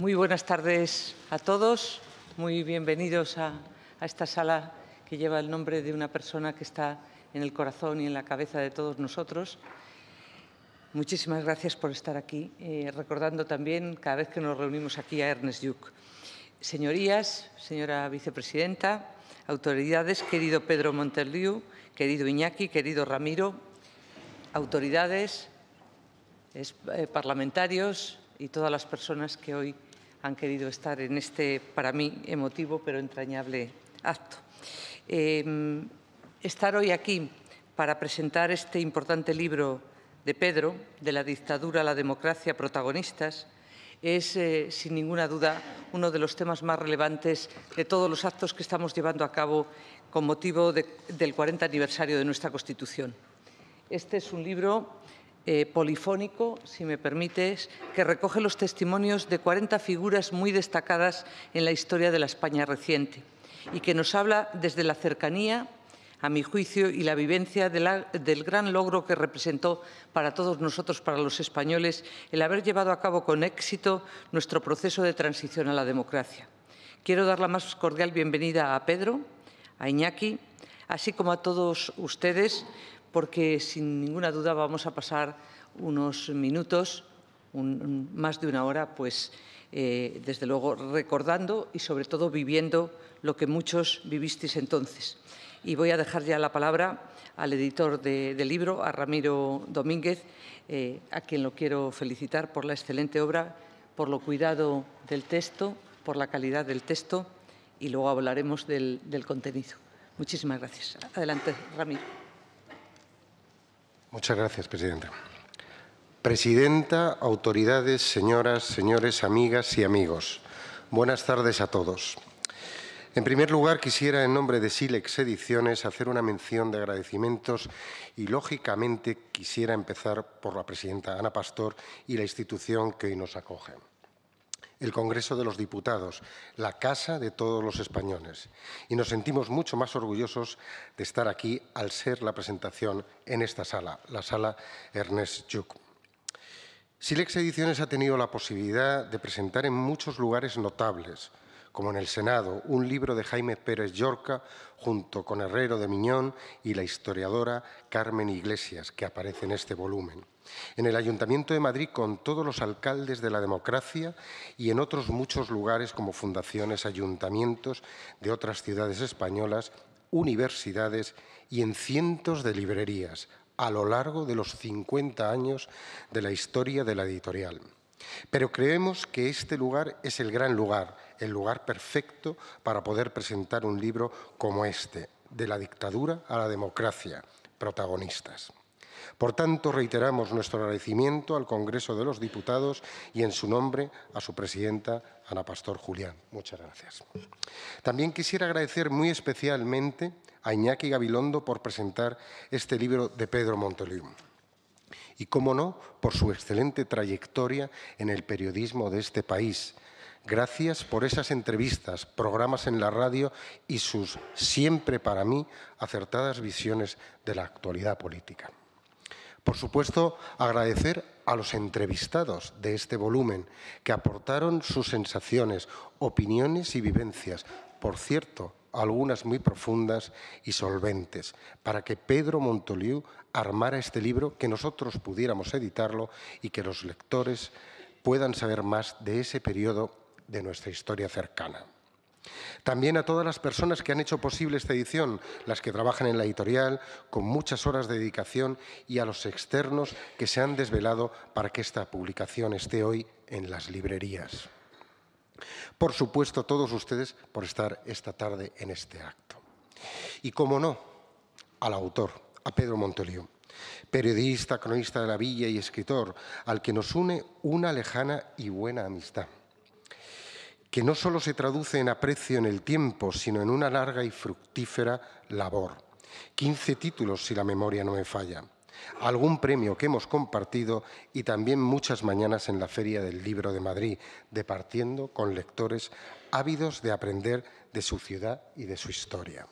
Muy buenas tardes a todos, muy bienvenidos a, esta sala que lleva el nombre de una persona que está en el corazón y en la cabeza de todos nosotros. Muchísimas gracias por estar aquí, eh, recordando también cada vez que nos reunimos aquí a Ernest Duke. Señorías, señora vicepresidenta, autoridades, querido Pedro Monterliu, querido Iñaki, querido Ramiro, autoridades, eh, parlamentarios y todas las personas que hoy han querido estar en este, para mí, emotivo pero entrañable acto. Em, estar hoy aquí para presentar este importante libro de Pedro, de la dictadura a la democracia, protagonistas, es, eh, sin ninguna duda, uno de los temas más relevantes de todos los actos que estamos llevando a cabo con motivo del 40 aniversario de nuestra Constitución. Este es un libro eh, polifónico, si me permites, que recoge los testimonios de 40 figuras muy destacadas en la historia de la España reciente y que nos habla desde la cercanía, a mi juicio, y la vivencia del gran logro que representó para todos nosotros, para los españoles, el haber llevado a cabo con éxito nuestro proceso de transición a la democracia. Quiero dar la más cordial bienvenida a Pedro, a Iñaki, así como a todos ustedes porque sin ninguna duda vamos a pasar unos minutos, más de una hora, pues eh, desde luego recordando y sobre todo viviendo lo que muchos vivisteis entonces. Y voy a dejar ya la palabra al editor del libro, a Ramiro Domínguez, eh, a quien lo quiero felicitar por la excelente obra, por lo cuidado del texto, por la calidad del texto y luego hablaremos del, del contenido. Muchísimas gracias. Adelante, Ramiro. Muchas gracias, presidenta. Presidenta, autoridades, señoras, señores, amigas y amigos, buenas tardes a todos. En primer lugar, quisiera, en nombre de Silex Ediciones, hacer una mención de agradecimientos y, lógicamente, quisiera empezar por la presidenta Ana Pastor y la institución que hoy nos acoge el Congreso de los Diputados, la casa de todos los españoles. Y nos sentimos mucho más orgullosos de estar aquí al ser la presentación en esta sala, la sala Ernest Lluch. Silex Ediciones ha tenido la posibilidad de presentar en muchos lugares notables, como en el Senado, un libro de Jaime Pérez Llorca junto con Herrero de Miñón y la historiadora Carmen Iglesias, que aparece en este volumen. En el Ayuntamiento de Madrid con todos los alcaldes de la democracia y en otros muchos lugares como fundaciones, ayuntamientos de otras ciudades españolas, universidades y en cientos de librerías a lo largo de los 50 años de la historia de la editorial. Pero creemos que este lugar es el gran lugar, el lugar perfecto para poder presentar un libro como este, de la dictadura a la democracia, protagonistas. Por tanto, reiteramos nuestro agradecimiento al Congreso de los Diputados y en su nombre a su presidenta, Ana Pastor Julián. Muchas gracias. También quisiera agradecer muy especialmente a Iñaki Gabilondo por presentar este libro de Pedro Montolivo Y, cómo no, por su excelente trayectoria en el periodismo de este país, Gracias por esas entrevistas, programas en la radio y sus, siempre para mí, acertadas visiones de la actualidad política. Por supuesto, agradecer a los entrevistados de este volumen que aportaron sus sensaciones, opiniones y vivencias, por cierto, algunas muy profundas y solventes, para que Pedro Montoliu armara este libro, que nosotros pudiéramos editarlo y que los lectores puedan saber más de ese periodo de nuestra historia cercana. También a todas las personas que han hecho posible esta edición, las que trabajan en la editorial con muchas horas de dedicación y a los externos que se han desvelado para que esta publicación esté hoy en las librerías. Por supuesto, a todos ustedes por estar esta tarde en este acto. Y como no, al autor, a Pedro Montelío, periodista, cronista de la villa y escritor, al que nos une una lejana y buena amistad que no solo se traduce en aprecio en el tiempo, sino en una larga y fructífera labor. 15 títulos, si la memoria no me falla, algún premio que hemos compartido y también muchas mañanas en la Feria del Libro de Madrid, departiendo con lectores ávidos de aprender de su ciudad y de su historia.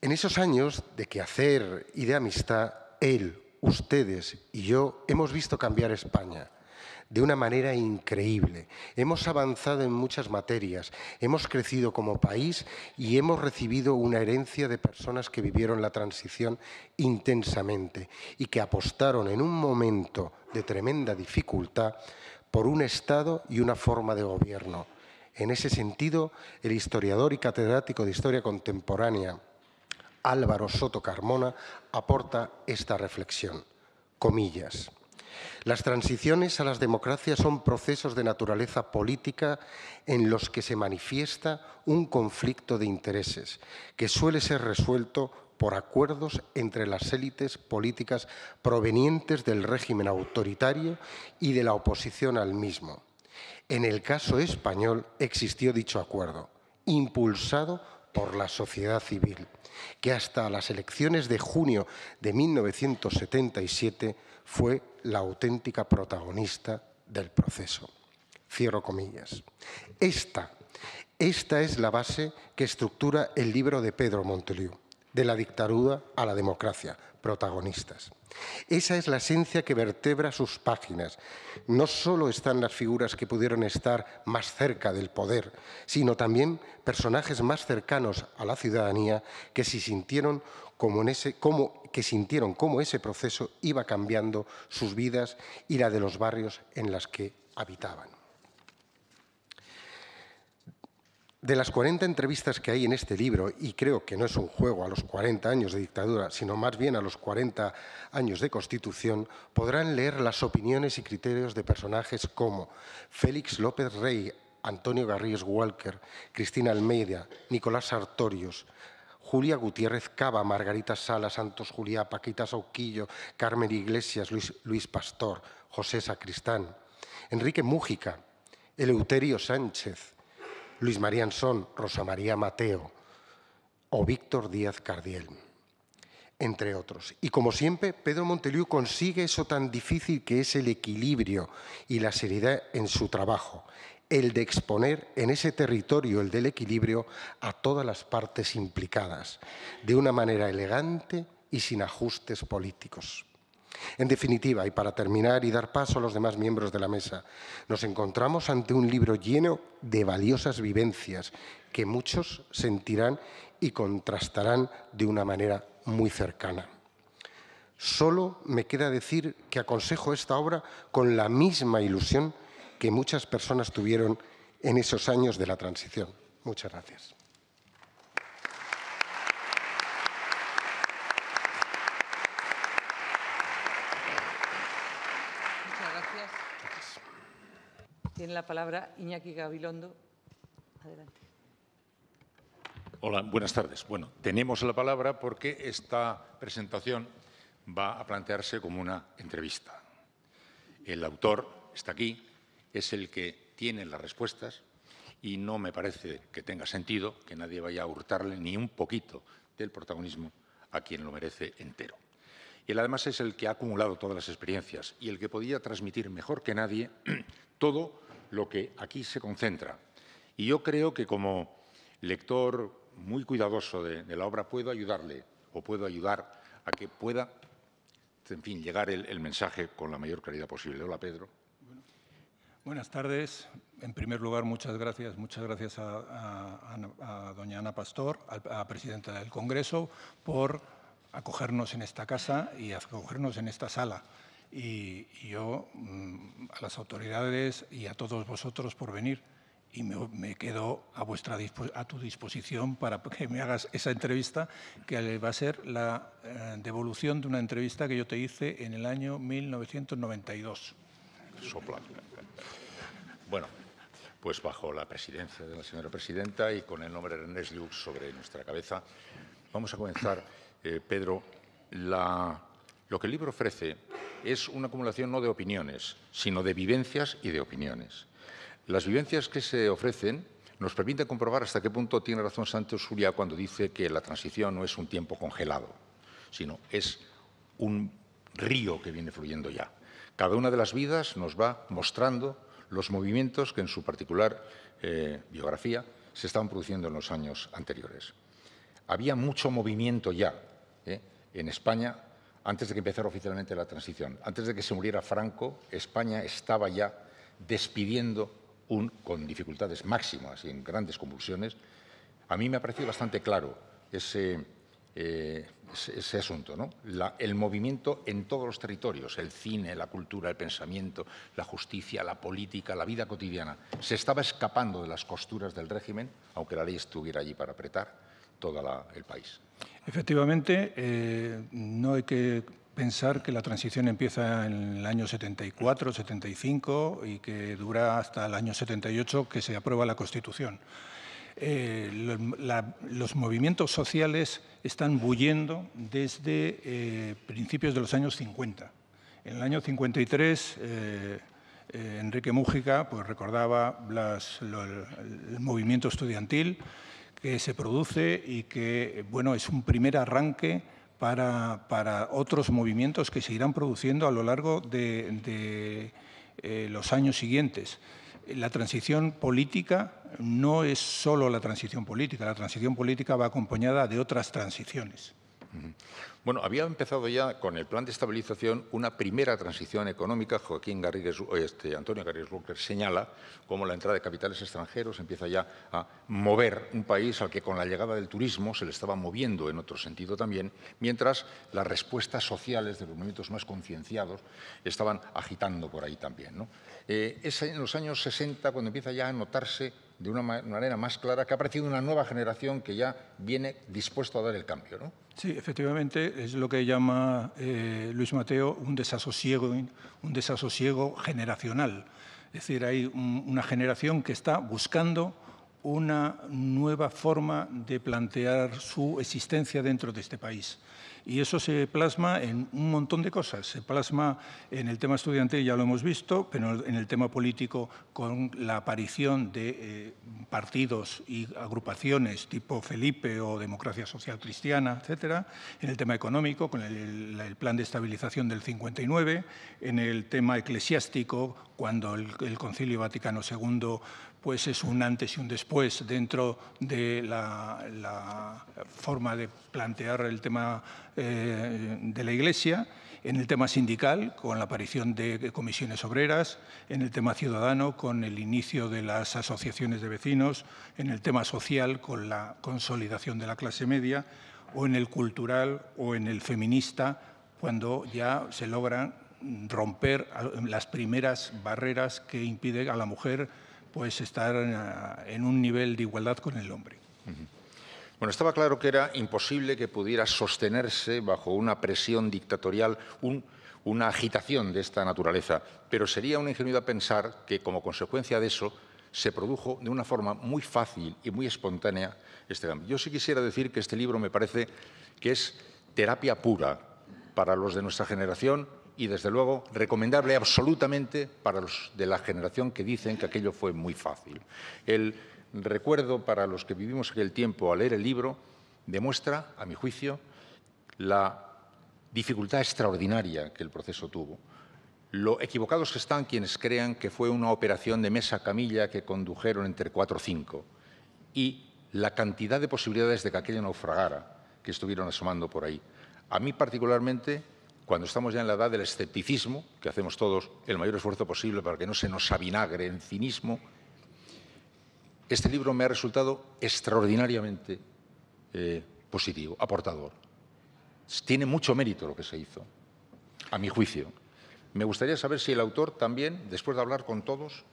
En esos años de quehacer y de amistad, él, ustedes y yo hemos visto cambiar España de una manera increíble. Hemos avanzado en muchas materias, hemos crecido como país y hemos recibido una herencia de personas que vivieron la transición intensamente y que apostaron en un momento de tremenda dificultad por un Estado y una forma de gobierno. En ese sentido, el historiador y catedrático de Historia Contemporánea Álvaro Soto Carmona aporta esta reflexión. Comillas. Las transiciones a las democracias son procesos de naturaleza política en los que se manifiesta un conflicto de intereses que suele ser resuelto por acuerdos entre las élites políticas provenientes del régimen autoritario y de la oposición al mismo. En el caso español existió dicho acuerdo, impulsado por la sociedad civil, que hasta las elecciones de junio de 1977 fue la auténtica protagonista del proceso. Cierro comillas. Esta, esta es la base que estructura el libro de Pedro Monteliu, de la dictadura a la democracia, protagonistas. Esa es la esencia que vertebra sus páginas. No solo están las figuras que pudieron estar más cerca del poder, sino también personajes más cercanos a la ciudadanía que sintieron cómo ese proceso iba cambiando sus vidas y la de los barrios en los que habitaban. de las 40 entrevistas que hay en este libro, y creo que no es un juego a los 40 años de dictadura, sino más bien a los 40 años de constitución, podrán leer las opiniones y criterios de personajes como Félix López Rey, Antonio Garrigues Walker, Cristina Almeida, Nicolás Sartorios, Julia Gutiérrez Cava, Margarita Sala, Santos Juliá, Paquita Sauquillo, Carmen Iglesias, Luis, Luis Pastor, José Sacristán, Enrique Mújica, Eleuterio Sánchez, Luis María Ansón, Rosa María Mateo o Víctor Díaz Cardiel, entre otros. Y como siempre, Pedro Monteliu consigue eso tan difícil que es el equilibrio y la seriedad en su trabajo, el de exponer en ese territorio, el del equilibrio, a todas las partes implicadas, de una manera elegante y sin ajustes políticos. En definitiva, y para terminar y dar paso a los demás miembros de la mesa, nos encontramos ante un libro lleno de valiosas vivencias que muchos sentirán y contrastarán de una manera muy cercana. Solo me queda decir que aconsejo esta obra con la misma ilusión que muchas personas tuvieron en esos años de la transición. Muchas gracias. la palabra Iñaki Gabilondo. Adelante. Hola, buenas tardes. Bueno, tenemos la palabra porque esta presentación va a plantearse como una entrevista. El autor está aquí, es el que tiene las respuestas y no me parece que tenga sentido que nadie vaya a hurtarle ni un poquito del protagonismo a quien lo merece entero. Él además es el que ha acumulado todas las experiencias y el que podía transmitir mejor que nadie todo lo que aquí se concentra. Y yo creo que como lector muy cuidadoso de, la obra puedo ayudarle o puedo ayudar a que pueda, en fin, llegar el, mensaje con la mayor claridad posible. Hola, Pedro. Buenas tardes. En primer lugar, muchas gracias, muchas gracias a, doña Ana Pastor, a, a presidenta del Congreso, por acogernos en esta casa y acogernos en esta sala y, yo mm, a las autoridades y a todos vosotros por venir y me, quedo a, vuestra, a tu disposición para que me hagas esa entrevista, que va a ser la eh, devolución de una entrevista que yo te hice en el año 1992. Sopla. Bueno, pues bajo la presidencia de la señora presidenta y con el nombre de Ernest sobre nuestra cabeza, vamos a comenzar, eh, Pedro, la lo que el libro ofrece es una acumulación no de opiniones, sino de vivencias y de opiniones. Las vivencias que se ofrecen nos permiten comprobar hasta qué punto tiene razón Santos Uria cuando dice que la transición no es un tiempo congelado, sino es un río que viene fluyendo ya. Cada una de las vidas nos va mostrando los movimientos que en su particular eh, biografía se estaban produciendo en los años anteriores. Había mucho movimiento ya eh, en España antes de que empezara oficialmente la transición, antes de que se muriera Franco, España estaba ya despidiendo con dificultades máximas y en grandes convulsiones. A mí me ha parecido bastante claro ese, eh, asunto, el movimiento en todos los territorios, el cine, la cultura, el pensamiento, la justicia, la política, la vida cotidiana, se estaba escapando de las costuras del régimen, aunque la ley estuviera allí para apretar todo el país. Efectivamente, eh, no hay que pensar que la transición empieza en el año 74, 75 y que dura hasta el año 78 que se aprueba la Constitución. Eh, los movimientos sociales están bulliendo desde eh, principios de los años 50. En el año 53, Enrique Mújica pues, recordaba el movimiento estudiantil que se produce y que bueno, es un primer arranque para, para otros movimientos que se irán produciendo a lo largo de, eh, los años siguientes. La transición política no es solo la transición política, la transición política va acompañada de otras transiciones. Bueno, había empezado ya con el plan de estabilización una primera transición económica. Joaquín Garrigues, este, Antonio Garrigues Walker señala cómo la entrada de capitales extranjeros empieza ya a mover un país al que con la llegada del turismo se le estaba moviendo en otro sentido también, mientras las respuestas sociales de los movimientos más concienciados estaban agitando por ahí también. Eh, es en los años 60 cuando empieza ya a notarse de una manera más clara que ha aparecido una nueva generación que ya viene dispuesto a dar el cambio. ¿no? Sí, efectivamente, es lo que llama eh, Luis Mateo un desasosiego, generacional. Es decir, hay una generación que está buscando una nueva forma de plantear su existencia dentro de este país y eso se plasma en un montón de cosas. Se plasma en el tema estudiantil, ya lo hemos visto, pero en el tema político con la aparición de eh, partidos y agrupaciones tipo Felipe o Democracia Social Cristiana, etc. en el tema económico con el, plan de estabilización del 59, en el tema eclesiástico cuando el Concilio Vaticano II pues es un antes y un después dentro de la, forma de plantear el tema eh, de la Iglesia, en el tema sindical, con la aparición de comisiones obreras, en el tema ciudadano, con el inicio de las asociaciones de vecinos, en el tema social, con la consolidación de la clase media, o en el cultural o en el feminista, cuando ya se logran romper las primeras barreras que impiden a la mujer pues estar ah, en un nivel de igualdad con el hombre. Bueno, estaba claro que era imposible que pudiera sostenerse bajo una presión dictatorial una agitación de esta naturaleza, pero sería una ingenuidad pensar que como consecuencia de eso se produjo de una forma muy fácil y muy espontánea este cambio. Yo sí quisiera decir que este libro me parece que es terapia pura para los de nuestra generación y, desde luego, recomendable absolutamente para los de la generación que dicen que aquello fue muy fácil. El recuerdo para los que vivimos aquel tiempo al leer el libro demuestra, a mi juicio, la dificultad extraordinaria que el proceso tuvo. Lo equivocados que están quienes crean que fue una operación de mesa-camilla que condujeron entre cuatro o cinco y la cantidad de posibilidades de que aquello naufragara que estuvieron asomando por ahí. A mí particularmente cuando estamos ya en la edad del escepticismo, que hacemos todos el mayor esfuerzo posible para que no se nos avinagre en cinismo, este libro me ha resultado extraordinariamente eh, positivo, aportador. Tiene mucho mérito lo que se hizo, a mi juicio. Me gustaría saber si el autor también, después de hablar con todos,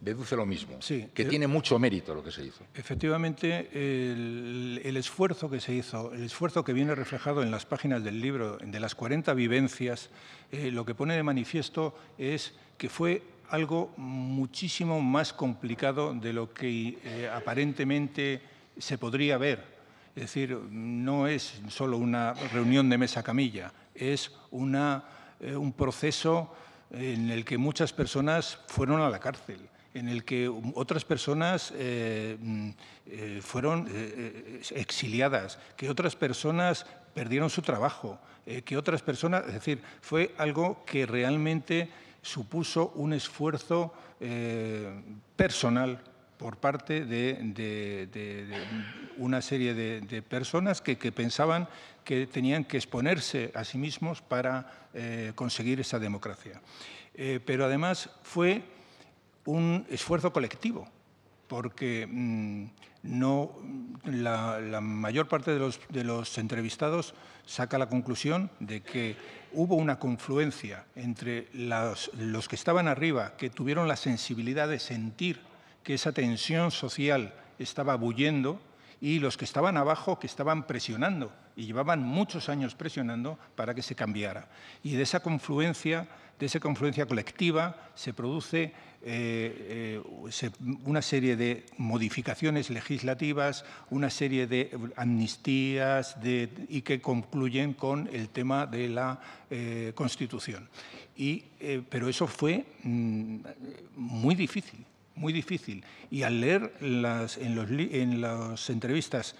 deduce lo mismo, que eh, tiene mucho mérito lo que se hizo. Efectivamente, el, esfuerzo que se hizo, el esfuerzo que viene reflejado en las páginas del libro, de las 40 vivencias, eh, lo que pone de manifiesto es que fue algo muchísimo más complicado de lo que eh, aparentemente se podría ver. Es decir, no es solo una reunión de mesa camilla, es una, un proceso en el que muchas personas fueron a la cárcel en el que otras personas eh, mm, eh, fueron eh, exiliadas, que otras personas perdieron su trabajo, que otras personas, es decir, fue algo que realmente supuso un esfuerzo personal por parte de, una serie de, personas que, que, pensaban que tenían que exponerse a sí mismos para conseguir esa democracia. pero además fue un esfuerzo colectivo, porque mm, no, la, mayor parte de los, entrevistados saca la conclusión de que hubo una confluencia entre los que estaban arriba, que tuvieron la sensibilidad de sentir que esa tensión social estaba bullendo y los que estaban abajo, que estaban presionando, y llevaban muchos años presionando para que se cambiara. Y de esa confluencia de esa confluencia colectiva se produce eh, eh, una serie de modificaciones legislativas, una serie de amnistías y que concluyen con el tema de la eh, Constitución. Y, pero eso fue mm, muy difícil, muy difícil. Y al leer en las entrevistas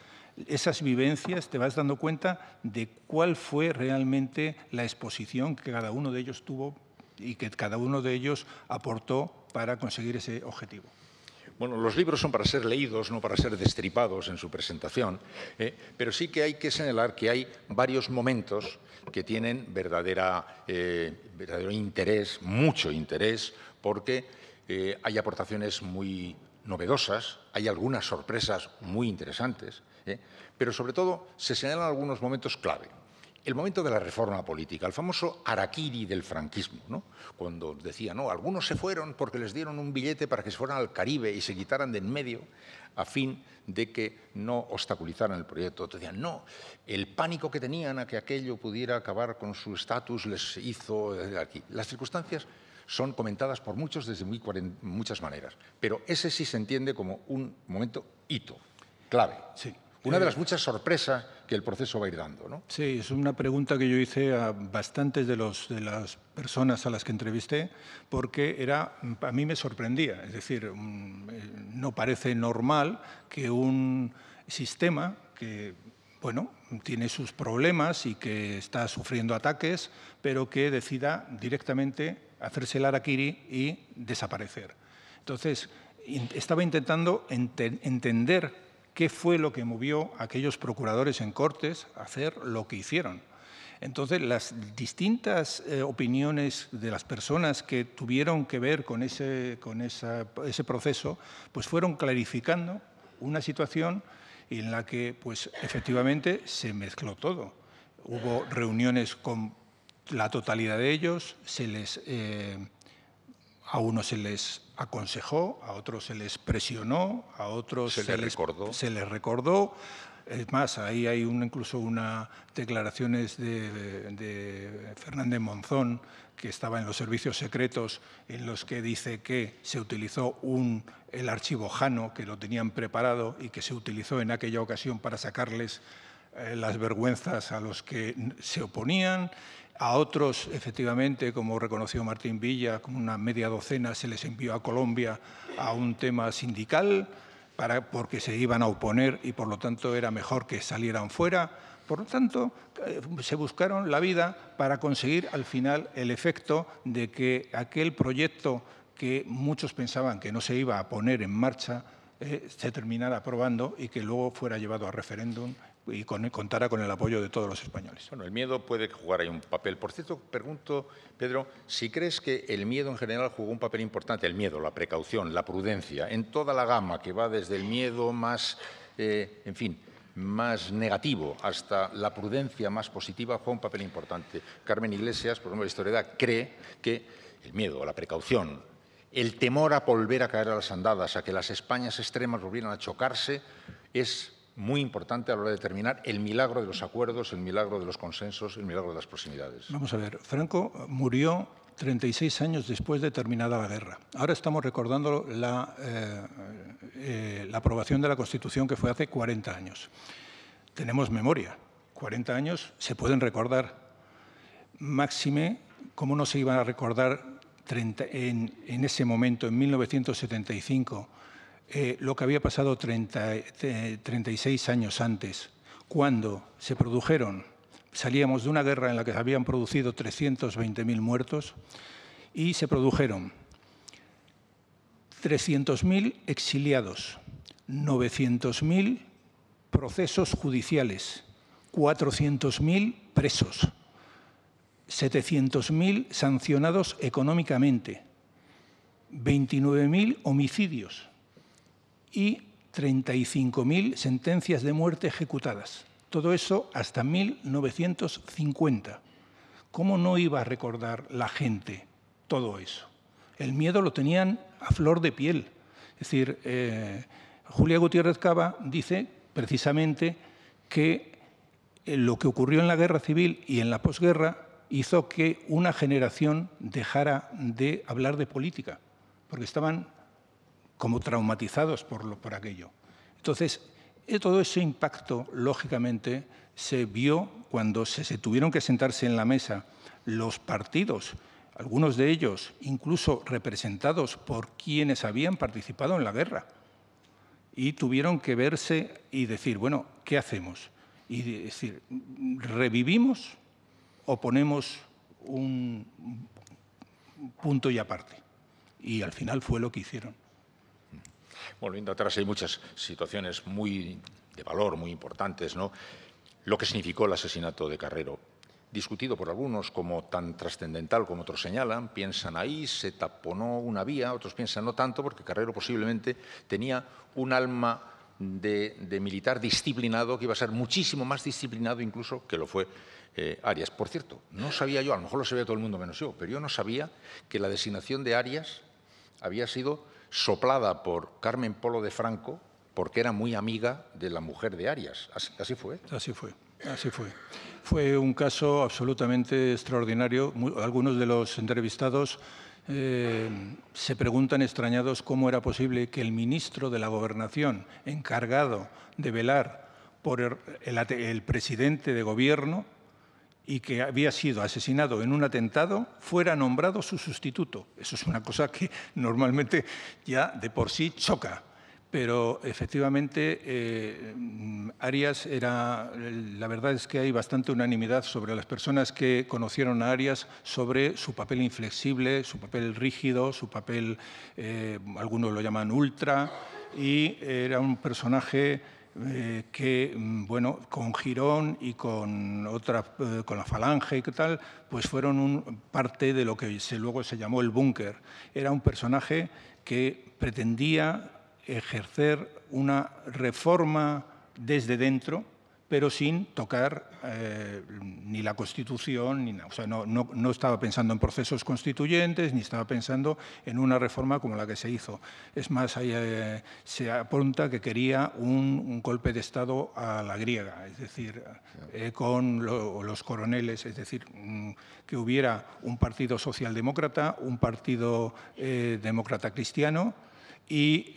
esas vivencias te vas dando cuenta de cuál fue realmente la exposición que cada uno de ellos tuvo y que cada uno de ellos aportó para conseguir ese objetivo. Bueno, los libros son para ser leídos, no para ser destripados en su presentación, eh, pero sí que hay que señalar que hay varios momentos que tienen verdadera, eh, verdadero interés, mucho interés, porque eh, hay aportaciones muy novedosas, hay algunas sorpresas muy interesantes, pero sobre todo se señalan algunos momentos clave el momento de la reforma política, el famoso araquiri del franquismo, ¿no? cuando decía, no, algunos se fueron porque les dieron un billete para que se fueran al Caribe y se quitaran de en medio a fin de que no obstaculizaran el proyecto. no, el pánico que tenían a que aquello pudiera acabar con su estatus les hizo eh, aquí. Las circunstancias son comentadas por muchos desde muy, muchas maneras, pero ese sí se entiende como un momento hito, clave. Sí una de eh, las muchas sorpresas que el proceso va a ir dando. ¿no? Sí, es una pregunta que yo hice a bastantes de, los, de las personas a las que entrevisté, porque era, a mí me sorprendía. Es decir, mm, eh, no parece normal que un sistema que bueno, tiene sus problemas y que está sufriendo ataques, pero que decida directamente hacerse el harakiri y desaparecer. Entonces, estaba intentando entender qué fue lo que movió a aquellos procuradores en Cortes a hacer lo que hicieron. Entonces, las distintas eh, opiniones de las personas que tuvieron que ver con, ese, proceso, pues fueron clarificando una situación en la que, pues, efectivamente, se mezcló todo. Hubo reuniones con la totalidad de ellos, se les, eh, a unos se les aconsejó, a otros se les presionó, a otros se, les, recordó. Se recordó. Es más, ahí hay incluso una declaraciones de, Fernández Monzón, que estaba en los servicios secretos, en los que dice que se utilizó un, el archivo Jano, que lo tenían preparado y que se utilizó en aquella ocasión para sacarles eh, las vergüenzas a los que se oponían a otros, efectivamente, como reconoció Martín Villa, como una media docena se les envió a Colombia a un tema sindical para, porque se iban a oponer y por lo tanto era mejor que salieran fuera. Por lo tanto, eh, se buscaron la vida para conseguir al final el efecto de que aquel proyecto que muchos pensaban que no se iba a poner en marcha eh, se terminara aprobando y que luego fuera llevado a referéndum y con, con el apoyo de todos los españoles. Bueno, el miedo puede jugar ahí un papel. Por cierto, pregunto, Pedro, si crees que el miedo en general jugó un papel importante, el miedo, la precaución, la prudencia, en toda la gama que va desde el miedo más, eh, en fin, más negativo hasta la prudencia más positiva, jugó un papel importante. Carmen Iglesias, por ejemplo, la historiadora, cree que el miedo, la precaución, el temor a volver a caer a las andadas, a que las Españas extremas volvieran a chocarse, es muy importante a la hora de determinar el milagro de los acuerdos, el milagro de los consensos, el milagro de las proximidades. Vamos a ver, Franco murió 36 años después de terminada la guerra. Ahora estamos recordando la, eh, eh, la aprobación de la Constitución que fue hace 40 años. Tenemos memoria. 40 años se pueden recordar. Máxime, ¿cómo no se iban a recordar 30, en, en ese momento, en 1975? Eh, lo que había pasado 36 eh, años antes, cuando se produjeron, salíamos de una guerra en la que se habían producido 320.000 muertos y se produjeron 300.000 exiliados, 900.000 procesos judiciales, 400.000 presos, 700.000 sancionados económicamente, 29.000 homicidios y 35.000 sentencias de muerte ejecutadas. Todo eso hasta 1950. ¿Cómo no iba a recordar la gente todo eso? El miedo lo tenían a flor de piel. Es decir, eh, Julia Gutiérrez Cava dice precisamente que eh, lo que ocurrió en la guerra civil y en la posguerra hizo que una generación dejara de hablar de política, porque estaban como traumatizados por, por aquello. Entonces, eh, todo ese impacto, lógicamente, se vio cuando se, se tuvieron que sentarse en la mesa los partidos, algunos de ellos incluso representados por quienes habían participado en la guerra, y tuvieron que verse y decir, bueno, ¿qué hacemos? Y decir, ¿revivimos o ponemos un punto y aparte? Y al final fue lo que hicieron volviendo atrás, hay muchas situaciones muy de valor, muy importantes, ¿no? Lo que significó el asesinato de Carrero, discutido por algunos como tan trascendental como otros señalan, piensan ahí, se taponó una vía, otros piensan no tanto, porque Carrero posiblemente tenía un alma de, militar disciplinado, que iba a ser muchísimo más disciplinado incluso que lo fue eh, Arias. Por cierto, no sabía yo, a lo mejor lo sabía todo el mundo menos yo, pero yo no sabía que la designación de Arias había sido soplada por Carmen Polo de Franco, porque era muy amiga de la mujer de Arias. Así, fue. Así fue, así fue. Fue un caso absolutamente extraordinario. algunos de los entrevistados eh, se preguntan extrañados cómo era posible que el ministro de la Gobernación, encargado de velar por el presidente de gobierno, y que había sido asesinado en un atentado, fuera nombrado su sustituto. Eso es una cosa que normalmente ya de por sí choca. Pero efectivamente, eh, Arias era. La verdad es que hay bastante unanimidad sobre las personas que conocieron a Arias sobre su papel inflexible, su papel rígido, su papel. Eh, algunos lo llaman ultra, y era un personaje eh, que, mm, bueno, con Girón y con, otra, eh, con la Falange y tal, pues fueron parte de lo que se, luego se llamó el búnker. Era un personaje que pretendía ejercer una reforma desde dentro, pero sin tocar eh, ni la Constitución, ni O sea, no, estaba pensando en procesos constituyentes, ni estaba pensando en una reforma como la que se hizo. Es más, eh, se apunta que quería un, golpe de Estado a la griega, es decir, eh, con los coroneles, es decir, mm, que hubiera un partido socialdemócrata, un partido demócrata cristiano y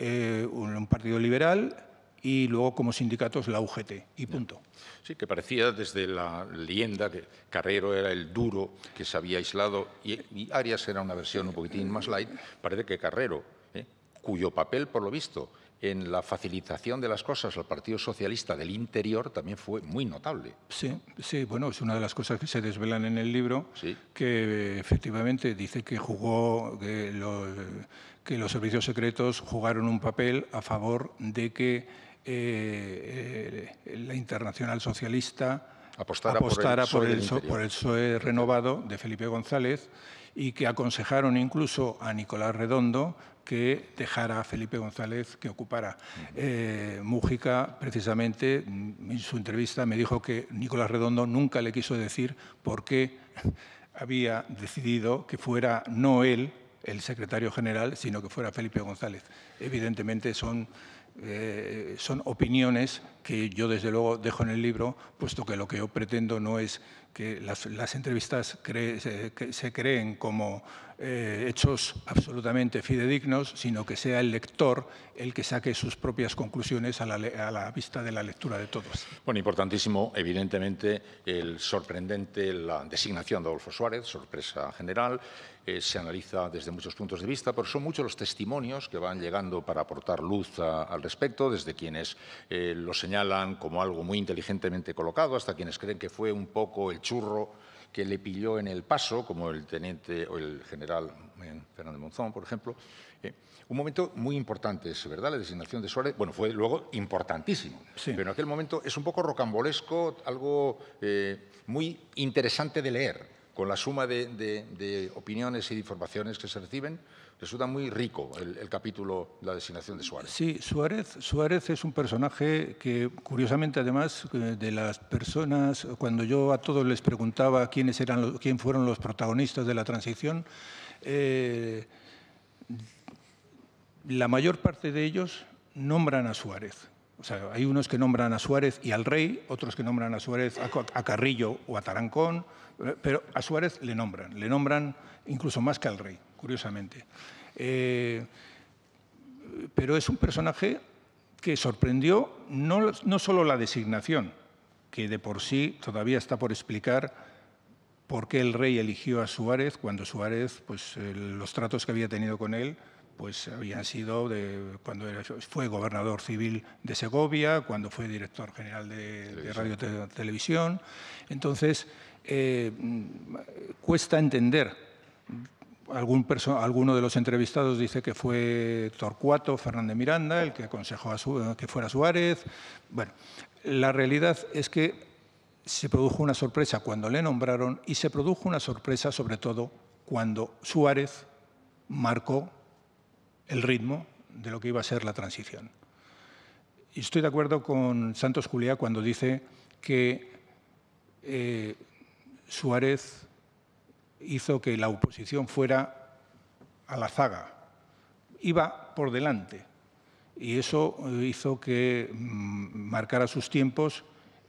un partido liberal y luego como sindicatos la UGT y punto. Sí, que parecía desde la leyenda que Carrero era el duro que se había aislado y, Arias era una versión un poquitín más light, parece que Carrero, ¿eh? cuyo papel por lo visto en la facilitación de las cosas al Partido Socialista del Interior también fue muy notable. Sí, sí, bueno, es una de las cosas que se desvelan en el libro, que efectivamente dice que jugó, que los servicios secretos jugaron un papel a favor de que eh, eh, la Internacional Socialista apostara, por, el PSOE, e renovado de Felipe González y que aconsejaron incluso a Nicolás Redondo que dejara a Felipe González que ocupara. Eh, Mújica, precisamente, mm, en su entrevista me dijo que Nicolás Redondo nunca le quiso decir por qué había decidido que fuera no él el secretario general, sino que fuera Felipe González. Evidentemente son eh, son opiniones que yo desde luego dejo en el libro, puesto que lo que yo pretendo no es que las, entrevistas se, creen como eh, hechos absolutamente fidedignos, sino que sea el lector el que saque sus propias conclusiones a la, a la vista de la lectura de todos. Bueno, importantísimo, evidentemente, el sorprendente, la designación de Adolfo Suárez, sorpresa general, eh, se analiza desde muchos puntos de vista, pero son muchos los testimonios que van llegando para aportar luz al respecto, desde quienes eh, lo señalan como algo muy inteligentemente colocado hasta quienes creen que fue un poco el churro que le pilló en el paso, como el teniente o el general eh, Fernando Monzón, por ejemplo. un momento muy importante, es verdad, la designación de Suárez, bueno, fue luego importantísimo, pero en aquel momento es un poco rocambolesco, algo muy interesante de leer con la suma de, opiniones y de informaciones que se reciben, resulta muy rico el, capítulo, la designación de Suárez. Sí, Suárez, Suárez es un personaje que, curiosamente, además, eh, de las personas, cuando yo a todos les preguntaba quiénes eran, quién fueron los protagonistas de la transición, eh, la mayor parte de ellos nombran a Suárez. O sea, hay unos que nombran a Suárez y al rey, otros que nombran a Suárez a, Carrillo o a Tarancón, pero a Suárez le nombran, le nombran incluso más que al rey, curiosamente. Eh, pero es un personaje que sorprendió no, no solo la designación, que de por sí todavía está por explicar por qué el rey eligió a Suárez cuando Suárez, pues eh, los tratos que había tenido con él, pues habían sido cuando fue gobernador civil de Segovia, cuando fue director general de, Radio Televisión. Entonces, eh, cuesta entender. Algún alguno de los entrevistados dice que fue Torcuato Fernández Miranda el que aconsejó a que fuera Suárez. Bueno, la realidad es que se produjo una sorpresa cuando le nombraron y se produjo una sorpresa sobre todo cuando Suárez marcó el ritmo de lo que iba a ser la transición. Y estoy de acuerdo con Santos Juliá cuando dice que eh, Suárez hizo que la oposición fuera a la zaga, iba por delante, y eso hizo que mm, marcara sus tiempos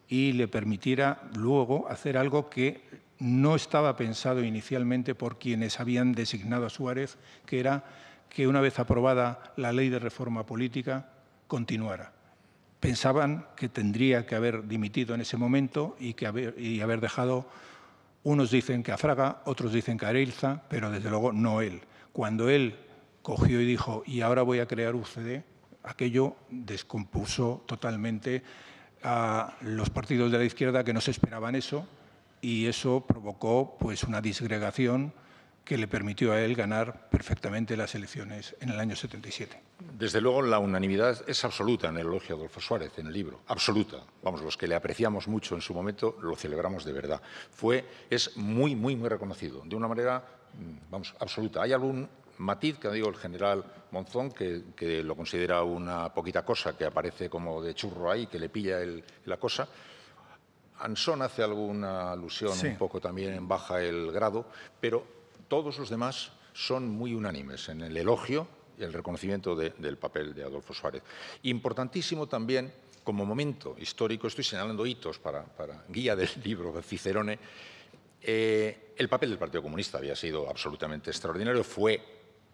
y le permitiera luego hacer algo que no estaba pensado inicialmente por quienes habían designado a Suárez, que era que una vez aprobada la ley de reforma política continuara. Pensaban que tendría que haber dimitido en ese momento y, que haber, y haber dejado, unos dicen que a Fraga, otros dicen que a Areilza, pero desde luego no él. Cuando él cogió y dijo, y ahora voy a crear UCD, aquello descompuso totalmente a los partidos de la izquierda que no se esperaban eso y eso provocó pues, una disgregación que le permitió a él ganar perfectamente las elecciones en el año 77. Desde luego, la unanimidad es absoluta en el elogio de Adolfo Suárez, en el libro, absoluta. Vamos, los que le apreciamos mucho en su momento, lo celebramos de verdad. Fue, es muy, muy, muy reconocido, de una manera, mm, vamos, absoluta. Hay algún matiz que digo el general Monzón, que, que lo considera una poquita cosa, que aparece como de churro ahí, que le pilla el, la cosa, Anson hace alguna alusión un poco también en baja el grado, pero todos los demás son muy unánimes en el elogio y el reconocimiento del papel de Adolfo Suárez. Importantísimo también como momento histórico, estoy señalando hitos para, guía del libro de Cicerone, eh, el papel del Partido Comunista había sido absolutamente extraordinario, fue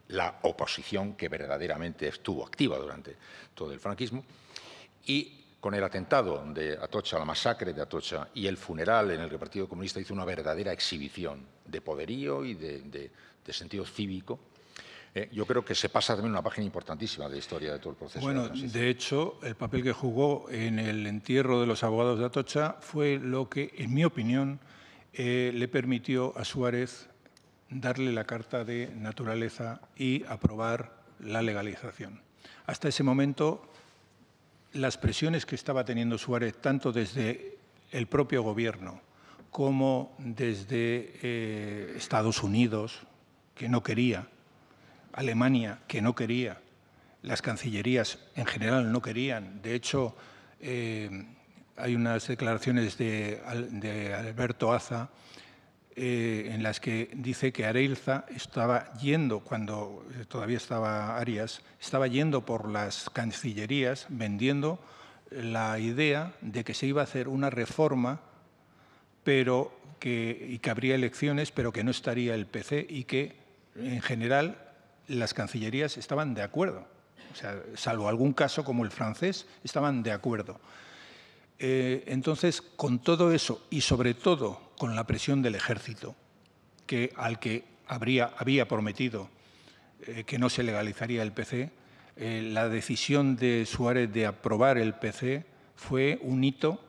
la oposición que verdaderamente estuvo activa durante todo el franquismo y con el atentado de Atocha, la masacre de Atocha y el funeral en el que el Partido Comunista hizo una verdadera exhibición de poderío y de, sentido cívico, eh, yo creo que se pasa también una página importantísima de historia de todo el proceso. Bueno, de, hecho, el papel que jugó en el entierro de los abogados de Atocha fue lo que, en mi opinión, eh, le permitió a Suárez darle la carta de naturaleza y aprobar la legalización. Hasta ese momento, las presiones que estaba teniendo Suárez, tanto desde el propio gobierno como desde eh, Estados Unidos, que no quería, Alemania, que no quería, las cancillerías en general no querían. De hecho, eh, hay unas declaraciones de, Alberto Aza eh, en las que dice que Areilza estaba yendo, cuando todavía estaba Arias, estaba yendo por las cancillerías vendiendo la idea de que se iba a hacer una reforma pero que, y que habría elecciones, pero que no estaría el PC y que, en general, las cancillerías estaban de acuerdo. O sea, salvo algún caso como el francés, estaban de acuerdo. Eh, entonces, con todo eso y sobre todo con la presión del ejército, que al que habría, había prometido eh, que no se legalizaría el PC, eh, la decisión de Suárez de aprobar el PC fue un hito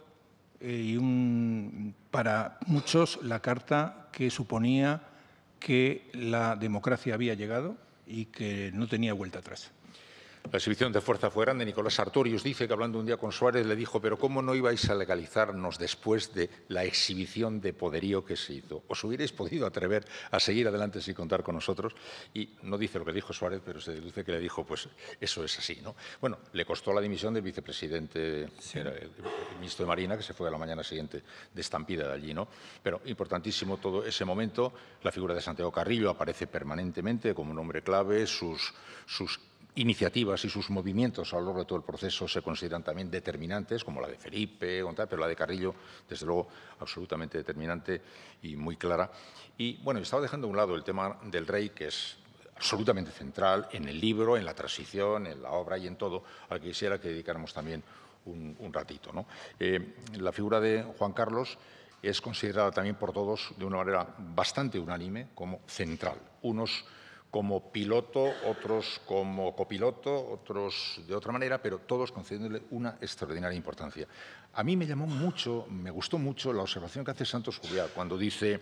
eh, y un, para muchos la carta que suponía que la democracia había llegado y que no tenía vuelta atrás. La exhibición de fuerza fue grande. Nicolás Artorius dice que hablando un día con Suárez le dijo, pero ¿cómo no ibais a legalizarnos después de la exhibición de poderío que se hizo? ¿Os hubierais podido atrever a seguir adelante sin contar con nosotros? Y no dice lo que dijo Suárez, pero se deduce que le dijo, pues eso es así. ¿no? Bueno, le costó la dimisión del vicepresidente, el, ministro de Marina, que se fue a la mañana siguiente de estampida de allí. ¿no? Pero importantísimo todo ese momento, la figura de Santiago Carrillo aparece permanentemente como un hombre clave, sus, sus iniciativas y sus movimientos a lo largo de todo el proceso se consideran también determinantes, como la de Felipe, pero la de Carrillo, desde luego, absolutamente determinante y muy clara. Y bueno, estaba dejando a un lado el tema del rey, que es absolutamente central en el libro, en la transición, en la obra y en todo, al que quisiera que dedicáramos también un, ratito. Eh, la figura de Juan Carlos es considerada también por todos de una manera bastante unánime como central. Unos como piloto, otros como copiloto, otros de otra manera, pero todos concediéndole una extraordinaria importancia. A mí me llamó mucho, me gustó mucho la observación que hace Santos Juliá cuando dice,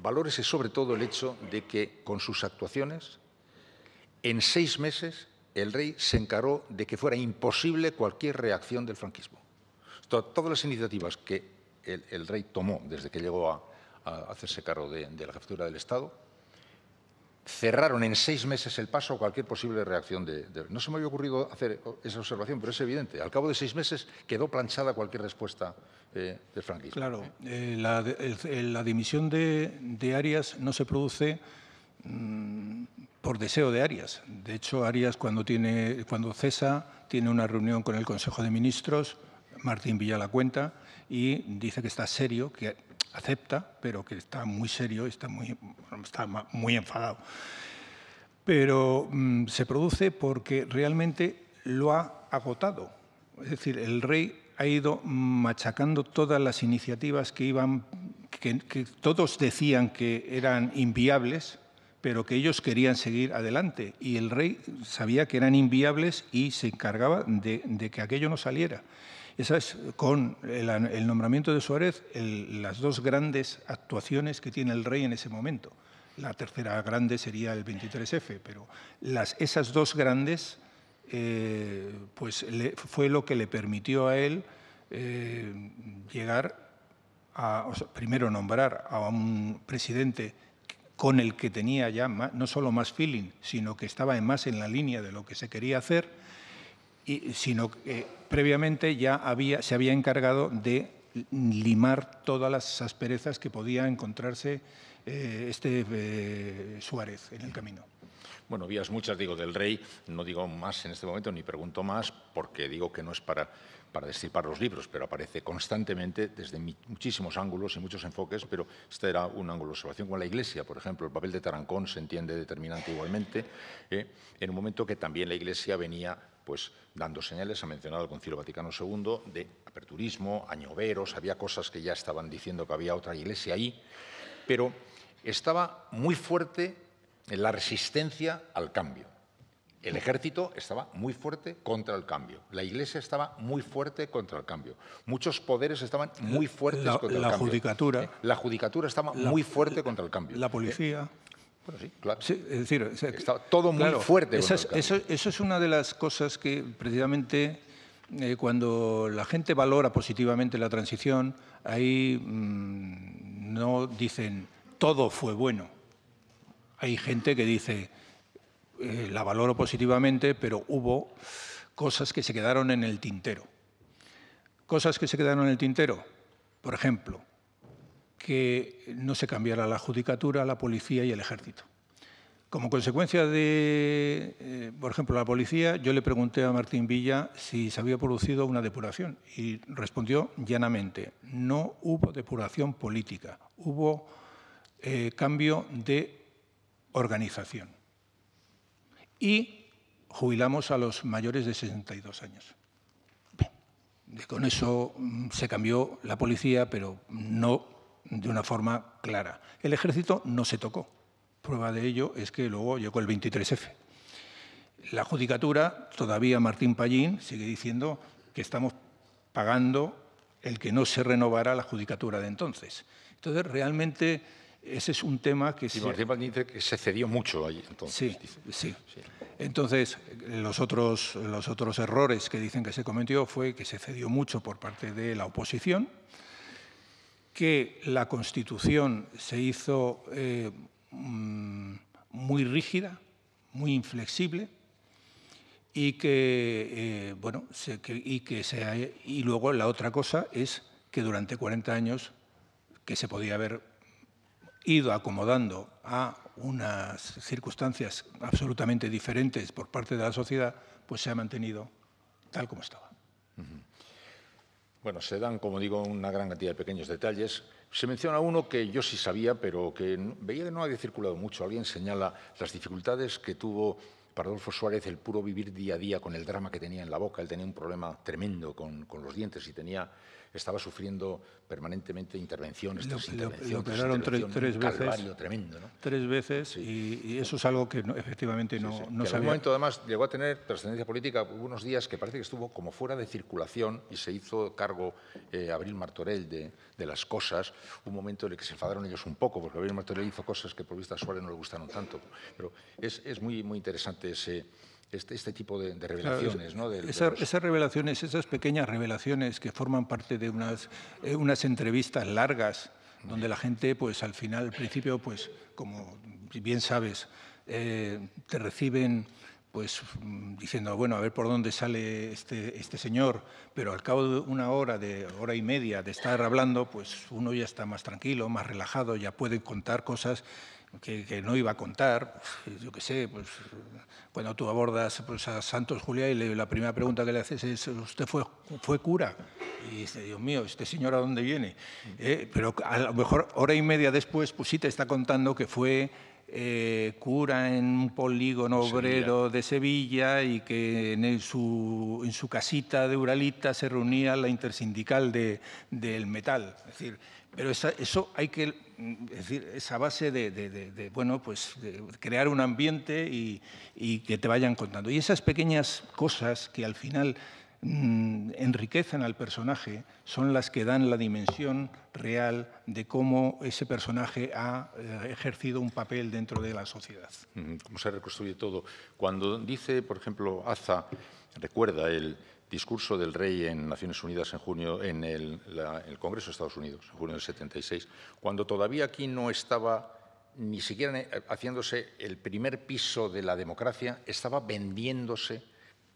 valores es sobre todo el hecho de que con sus actuaciones, en seis meses, el rey se encaró de que fuera imposible cualquier reacción del franquismo. Todas las iniciativas que el, rey tomó desde que llegó a, hacerse cargo de la jefatura del Estado, cerraron en seis meses el paso a cualquier posible reacción de, No se me había ocurrido hacer esa observación, pero es evidente. Al cabo de seis meses quedó planchada cualquier respuesta eh, eh, de del Claro, la, dimisión de, Arias no se produce mm, por deseo de Arias. De hecho, Arias cuando, tiene, cuando cesa tiene una reunión con el Consejo de Ministros, Martín Villa la cuenta y dice que está serio, que acepta, pero que está muy serio, está muy, está muy enfadado. Pero mm, se produce porque realmente lo ha agotado. Es decir, el rey ha ido machacando todas las iniciativas que iban, que, todos decían que eran inviables, pero que ellos querían seguir adelante. Y el rey sabía que eran inviables y se encargaba de, de que aquello no saliera. Esa es, con el, nombramiento de Suárez, las dos grandes actuaciones que tiene el rey en ese momento. La tercera grande sería el 23F, pero esas dos grandes eh, pues fue lo que le permitió a él eh, llegar a, primero, nombrar a un presidente con el que tenía ya no solo más feeling, sino que estaba más en la línea de lo que se quería hacer sino que previamente ya se había encargado de limar todas las asperezas que podía encontrarse eh, este eh, Suárez en el camino. Bueno, vías muchas, digo, del rey, no digo más en este momento, ni pregunto más, porque digo que no es para, para destipar los libros, pero aparece constantemente desde muchísimos ángulos y muchos enfoques, pero este era un ángulo de observación con la Iglesia, por ejemplo, el papel de Tarancón se entiende determinante igualmente, eh, en un momento que también la Iglesia venía pues dando señales, ha mencionado el Concilio Vaticano II, de aperturismo, añoveros, había cosas que ya estaban diciendo que había otra iglesia ahí, pero estaba muy fuerte la resistencia al cambio. El ejército estaba muy fuerte contra el cambio. La iglesia estaba muy fuerte contra el cambio. Muchos poderes estaban muy fuertes contra el cambio. La judicatura. Eh, la judicatura estaba muy fuerte contra el cambio. La policía. Eh, bueno, sí, claro. es decir, todo muy fuerte. eso, es una de las cosas que precisamente eh, cuando la gente valora positivamente la transición, ahí mm, no dicen todo fue bueno. Hay gente que dice eh, la valoro positivamente, pero hubo cosas que se quedaron en el tintero. Cosas que se quedaron en el tintero, por ejemplo, que no se cambiara la judicatura, la policía y el ejército. Como consecuencia de, eh, por ejemplo, la policía, yo le pregunté a Martín Villa si se había producido una depuración y respondió llanamente, no hubo depuración política, hubo eh, cambio de organización. Y jubilamos a los mayores de 62 años. con eso mm, se cambió la policía, pero no de una forma clara. El ejército no se tocó. Prueba de ello es que luego llegó el 23F. La judicatura, todavía Martín Pallín sigue diciendo que estamos pagando el que no se renovara la judicatura de entonces. Entonces, realmente ese es un tema que... Y Martín Pallín dice que se cedió mucho ahí entonces. Sí, sí, Entonces, los otros, los otros errores que dicen que se cometió fue que se cedió mucho por parte de la oposición, que la Constitución se hizo eh, mm, muy rígida, muy inflexible, y que, eh, bueno, y, que se, y luego la otra cosa es que durante 40 años, que se podía haber ido acomodando a unas circunstancias absolutamente diferentes por parte de la sociedad, pues se ha mantenido tal como estaba. Bueno, se dan, como digo, una gran cantidad de pequeños detalles. Se menciona uno que yo sí sabía, pero que veía que no había circulado mucho. Alguien señala las dificultades que tuvo para Adolfo Suárez el puro vivir día a día con el drama que tenía en la boca. Él tenía un problema tremendo con, con los dientes y tenía estaba sufriendo permanentemente intervenciones, tres intervenciones, tres, veces, tremendo. Tres veces y, eso es algo que efectivamente no, En algún momento además llegó a tener trascendencia política hubo unos días que parece que estuvo como fuera de circulación y se hizo cargo eh, Abril Martorell de, las cosas, un momento en el que se enfadaron ellos un poco, porque Abril Martorell hizo cosas que por vista Suárez no le gustaron tanto. Pero es, es muy, muy interesante ese este, este, tipo de, revelaciones. Esas revelaciones, esas pequeñas revelaciones que forman parte de unas, eh, unas entrevistas largas, donde la gente, pues al final, al principio, pues como bien sabes, eh, te reciben pues diciendo, bueno, a ver por dónde sale este, este señor, pero al cabo de una hora, de hora y media de estar hablando, pues uno ya está más tranquilo, más relajado, ya puede contar cosas que, no iba a contar, pues, yo qué sé, pues, cuando tú abordas pues, a Santos Julia y la primera pregunta que le haces es, ¿usted fue, fue cura? Y dice, Dios mío, ¿este señor a dónde viene? Eh, pero a lo mejor hora y media después, pues sí te está contando que fue eh, cura en un polígono obrero de Sevilla y que en, su, en, su, casita de Uralita se reunía la intersindical de, del metal. Es decir, pero eso hay que, mm, es decir, esa base de, bueno, pues crear un ambiente y, que te vayan contando. Y esas pequeñas cosas que al final mm, enriquecen al personaje son las que dan la dimensión real de cómo ese personaje ha eh, ejercido un papel dentro de la sociedad. Cómo se reconstruye todo. Cuando dice, por ejemplo, Aza, recuerda el discurso del rey en Naciones Unidas en junio, en el, Congreso de Estados Unidos, en junio del 76, cuando todavía aquí no estaba ni siquiera haciéndose el primer piso de la democracia, estaba vendiéndose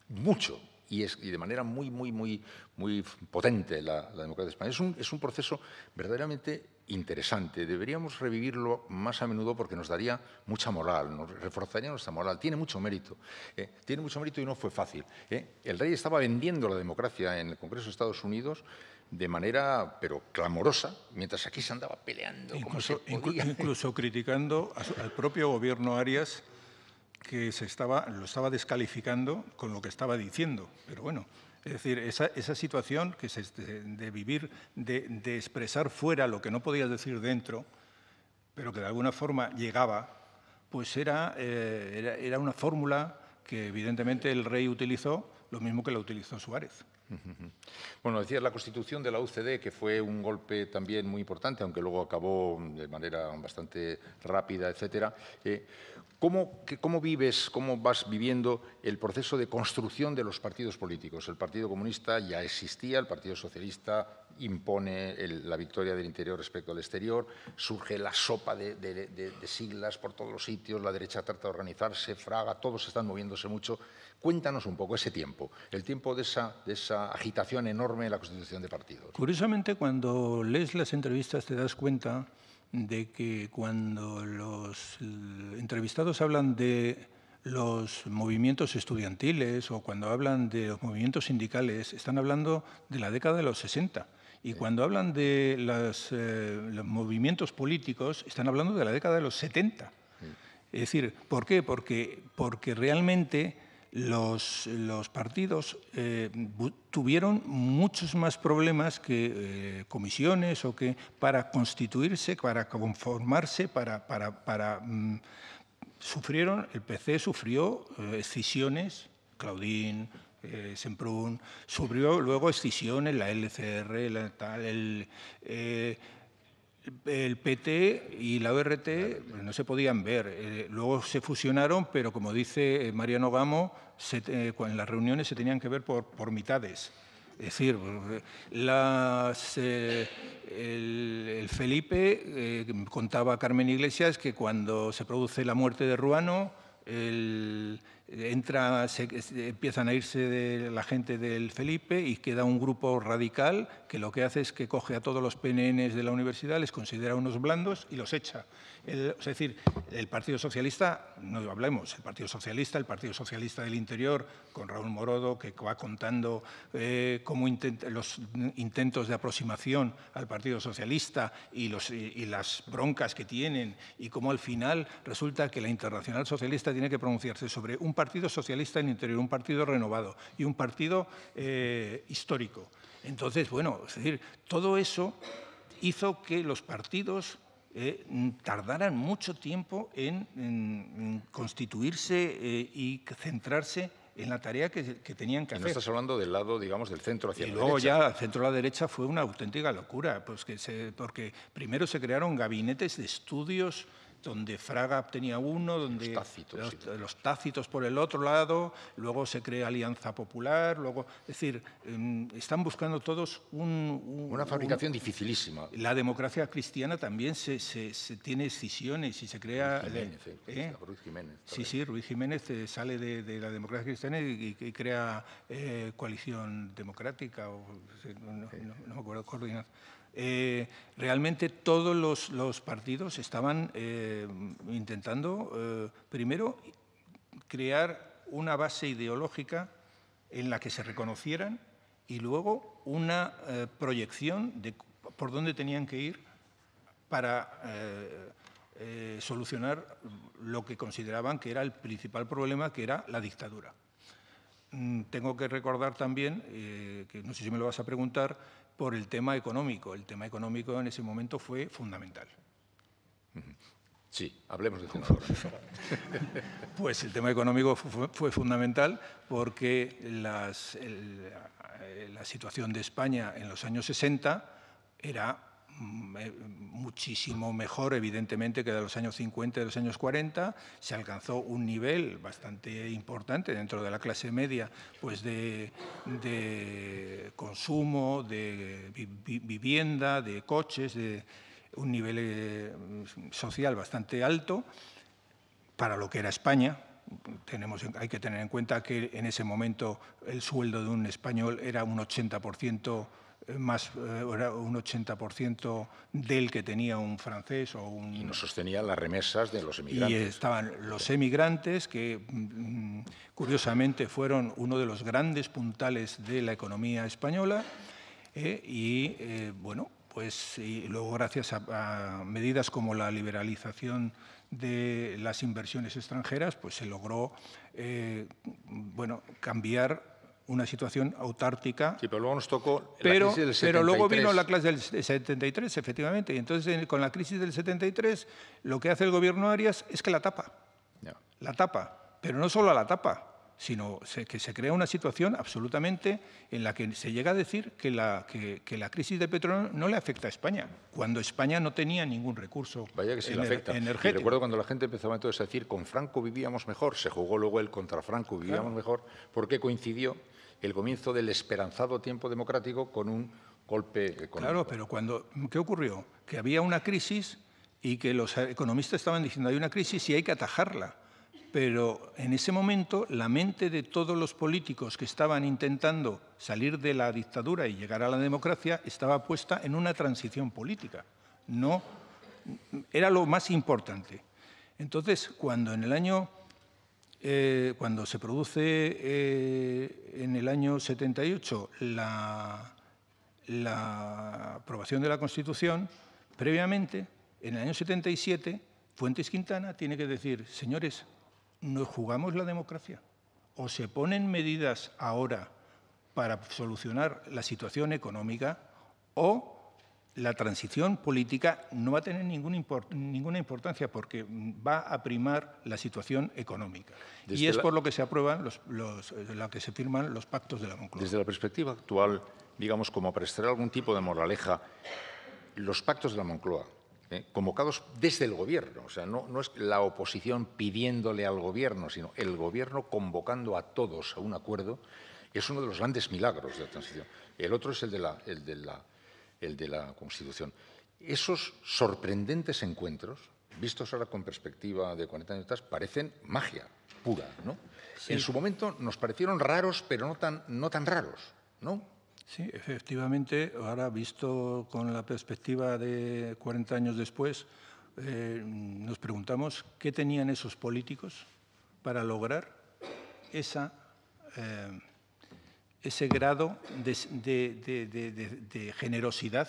mucho y, es, de manera muy, muy, muy, muy potente la, democracia española. Es un, es un proceso verdaderamente interesante. Deberíamos revivirlo más a menudo porque nos daría mucha moral, nos reforzaría nuestra moral. Tiene mucho mérito, ¿eh? tiene mucho mérito y no fue fácil. ¿eh? El rey estaba vendiendo la democracia en el Congreso de Estados Unidos de manera, pero clamorosa, mientras aquí se andaba peleando. Incluso, criticando al propio gobierno Arias que se estaba, lo estaba descalificando con lo que estaba diciendo. Pero bueno, es decir, esa, situación que este, de, vivir, de, expresar fuera lo que no podías decir dentro, pero que de alguna forma llegaba, pues era eh, una fórmula que evidentemente el rey utilizó, lo mismo que la utilizó Suárez. Bueno, decías la constitución de la UCD, que fue un golpe también muy importante, aunque luego acabó de manera bastante rápida, etcétera. Eh, ¿cómo, ¿Cómo vives, cómo vas viviendo el proceso de construcción de los partidos políticos? El Partido Comunista ya existía, el Partido Socialista impone la victoria del interior respecto al exterior, surge la sopa de, siglas por todos los sitios, la derecha trata de organizarse, Fraga, todos están moviéndose mucho. Cuéntanos un poco ese tiempo, el tiempo de esa, de esa agitación enorme en la constitución de partidos. Curiosamente, cuando lees las entrevistas te das cuenta de que cuando los entrevistados hablan de los movimientos estudiantiles o cuando hablan de los movimientos sindicales, están hablando de la década de los 60. Y cuando hablan de eh, los movimientos políticos, están hablando de la década de los 70. Es decir, ¿por qué? Porque, porque realmente los, partidos eh, tuvieron muchos más problemas que eh, comisiones o que para constituirse, para conformarse, para... para, mm, sufrieron, el PC sufrió escisiones, Claudín, eh, Semprún, sufrió luego escisiones, la LCR, la, el, eh, PT y la ORT no se podían ver. Eh, luego se fusionaron, pero como dice eh, Mariano Gamo, en las reuniones se tenían que ver por, por mitades. Es decir, el, Felipe contaba a Carmen Iglesias que cuando se produce la muerte de Ruano, el, entra, empiezan a irse de la gente del Felipe y queda un grupo radical que lo que hace es que coge a todos los PNNs de la universidad, les considera unos blandos y los echa es decir, el Partido Socialista, no hablemos, el Partido Socialista, el Partido Socialista del Interior, con Raúl Morodo, que va contando eh, cómo los intentos de aproximación al Partido Socialista y, los, las broncas que tienen, y cómo al final resulta que la Internacional Socialista tiene que pronunciarse sobre un Partido Socialista del Interior, un partido renovado y un partido eh, histórico. Entonces, bueno, es decir, todo eso hizo que los partidos eh, tardaran mucho tiempo en, constituirse eh, y centrarse en la tarea que, tenían que hacer. No estás hablando del lado, digamos, del centro hacia la derecha. Y luego ya, centro a la derecha fue una auténtica locura, pues que se, porque primero se crearon gabinetes de estudios donde Fraga tenía uno, donde los tácitos, por el otro lado, luego se crea Alianza Popular, luego, es decir, em, están buscando todos un, una fabricación dificilísima. La democracia cristiana también se, tiene escisiones y se crea. Ruiz eh, ¿eh? Jiménez, sí, sí, Ruiz Jiménez eh, sale de, la democracia cristiana y, crea coalición democrática o no, me acuerdo coordinar. Eh, realmente todos los, partidos estaban eh, intentando, eh, primero, crear una base ideológica en la que se reconocieran y luego una proyección de por dónde tenían que ir para solucionar lo que consideraban que era el principal problema, que era la dictadura mm, tengo que recordar también, que no sé si me lo vas a preguntar, por el tema económico. El tema económico en ese momento fue fundamental. Sí, hablemos de fondo. Pues el tema económico fue, fundamental porque eh, la situación de España en los años 60 era Mm, eh, muchísimo mejor, evidentemente, que de los años 50 y de los años 40. Se alcanzó un nivel bastante importante dentro de la clase media pues de, de consumo, de vivienda, de coches, de un nivel eh, social bastante alto para lo que era España, tenemos, hay que tener en cuenta que en ese momento el sueldo de un español era un 80% eh, más eh, era un 80% del que tenía un francés o un... Y nos sostenía las remesas de los emigrantes. Y estaban los emigrantes, que mm, curiosamente fueron uno de los grandes puntales de la economía española. Eh, y bueno, pues luego gracias a, medidas como la liberalización de las inversiones extranjeras, pues se logró bueno, cambiar una situación autártica. Sí, pero luego nos tocó la pero, crisis del 73. luego vino la clase del 73, efectivamente. Y entonces, con la crisis del 73, lo que hace el gobierno Arias es que la tapa. La tapa. Pero no solo la tapa, sino que se crea una situación absolutamente en la que se llega a decir que la, la crisis de petróleo no le afecta a España, cuando España no tenía ningún recurso Vaya que sí le afecta. recuerdo cuando la gente empezaba entonces a decir con Franco vivíamos mejor, se jugó luego el contra Franco vivíamos mejor, porque coincidió el comienzo del esperanzado tiempo democrático con un golpe económico. Claro, pero cuando, ¿qué ocurrió? Que había una crisis y que los economistas estaban diciendo hay una crisis y hay que atajarla pero en ese momento la mente de todos los políticos que estaban intentando salir de la dictadura y llegar a la democracia estaba puesta en una transición política. No, era lo más importante. Entonces, cuando en el año, eh, cuando se produce eh, en el año 78 la, la aprobación de la Constitución, previamente, en el año 77, Fuentes Quintana tiene que decir, señores, no jugamos la democracia. O se ponen medidas ahora para solucionar la situación económica o la transición política no va a tener ninguna, importancia porque va a primar la situación económica. y es por lo que se aprueban, los, eh, que se firman los pactos de la Moncloa. Desde la perspectiva actual, digamos, como para extraer algún tipo de moraleja, los pactos de la Moncloa, ¿eh? convocados desde el gobierno. O sea, no, es la oposición pidiéndole al gobierno, sino el gobierno convocando a todos a un acuerdo, es uno de los grandes milagros de la transición. El otro es el de la, Constitución. Esos sorprendentes encuentros, vistos ahora con perspectiva de 40 años atrás, parecen magia pura. ¿no? En su momento nos parecieron raros, pero no tan, no tan raros. ¿no? Sí, efectivamente, ahora visto con la perspectiva de 40 años después, eh, nos preguntamos qué tenían esos políticos para lograr esa, eh, ese grado de, de, generosidad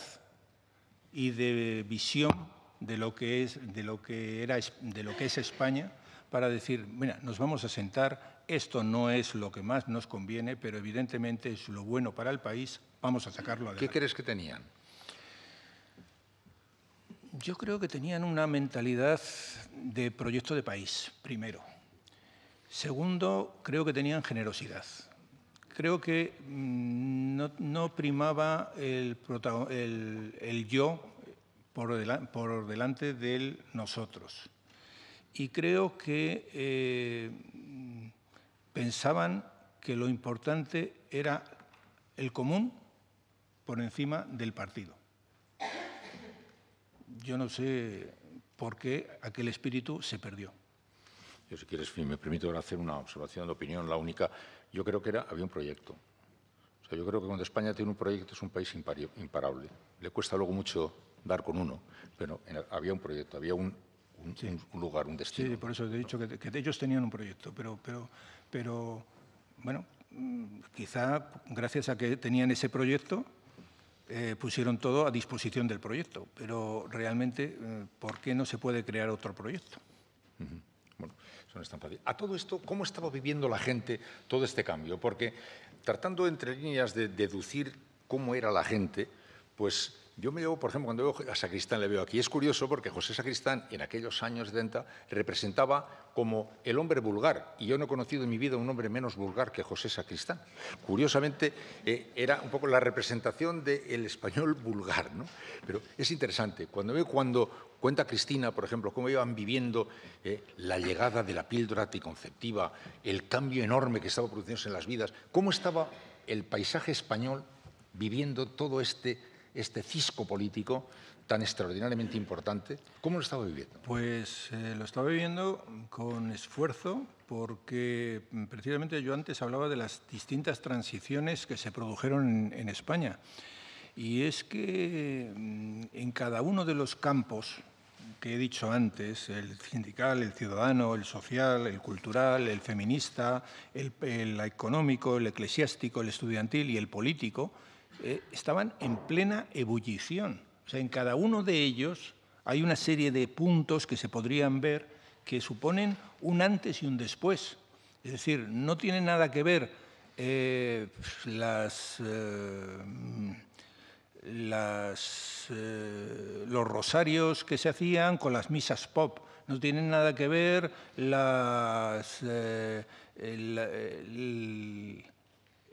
y de visión de lo que es, de lo que era, de lo que es España para decir, mira, nos vamos a sentar, esto no es lo que más nos conviene, pero evidentemente es lo bueno para el país, vamos a sacarlo adelante. ¿Qué crees que tenían? Yo creo que tenían una mentalidad de proyecto de país, primero. Segundo, creo que tenían generosidad. Creo que mm, no, primaba el, yo por, por delante del nosotros y creo que eh, pensaban que lo importante era el común por encima del partido. Yo no sé por qué aquel espíritu se perdió. Yo, si quieres, me permito hacer una observación de opinión, la única. Yo creo que era, había un proyecto. O sea, yo creo que cuando España tiene un proyecto es un país imparable. Le cuesta luego mucho dar con uno, pero había un proyecto, había un un, lugar, un destino. Sí, por eso he dicho que, ellos tenían un proyecto, pero, pero, pero bueno, mm, quizá gracias a que tenían ese proyecto, eh, pusieron todo a disposición del proyecto, pero realmente, eh, ¿por qué no se puede crear otro proyecto? Bueno, eso no es tan fácil. A todo esto, ¿cómo estaba viviendo la gente todo este cambio? Porque tratando entre líneas de deducir cómo era la gente, pues yo me llevo, por ejemplo, cuando veo a Sacristán, le veo aquí. Es curioso porque José Sacristán, en aquellos años de Denta representaba como el hombre vulgar. Y yo no he conocido en mi vida un hombre menos vulgar que José Sacristán. Curiosamente, eh, era un poco la representación del español vulgar. ¿no? Pero es interesante. Cuando veo cuando cuenta Cristina, por ejemplo, cómo iban viviendo eh, la llegada de la píldora anticonceptiva, el cambio enorme que estaba produciéndose en las vidas, cómo estaba el paisaje español viviendo todo este este cisco político tan extraordinariamente importante. ¿Cómo lo estaba viviendo? Pues eh, lo estaba viviendo con esfuerzo porque mm, precisamente yo antes hablaba de las distintas transiciones que se produjeron en, España. Y es que mm, en cada uno de los campos que he dicho antes, el sindical, el ciudadano, el social, el cultural, el feminista, el económico, el eclesiástico, el estudiantil y el político, eh, estaban en plena ebullición. O sea, en cada uno de ellos hay una serie de puntos que se podrían ver que suponen un antes y un después. Es decir, no tiene nada que ver eh, las, eh, las, los rosarios que se hacían con las misas pop. No tienen nada que ver las,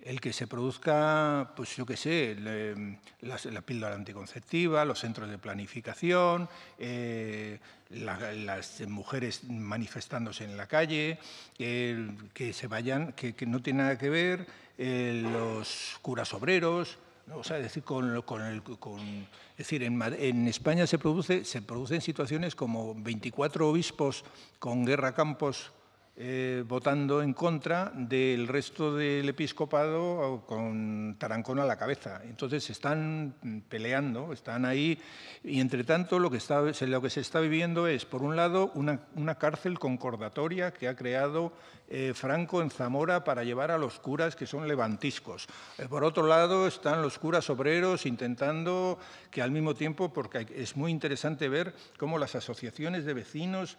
el que se produzca, pues yo qué sé, em, la, píldora anticonceptiva, los centros de planificación, eh, las mujeres manifestándose en la calle, que se vayan, que, no tiene nada que ver eh, los curas obreros, o sea, decir, con, el, decir, en, España se produce, se producen situaciones como 24 obispos con guerra campos eh, votando en contra del resto del episcopado con Tarancón a la cabeza. Entonces están peleando, están ahí, y entre tanto lo que, está, lo que se está viviendo es, por un lado, una, cárcel concordatoria que ha creado eh, Franco en Zamora para llevar a los curas que son levantiscos. Eh, por otro lado, están los curas obreros intentando que al mismo tiempo, porque es muy interesante ver cómo las asociaciones de vecinos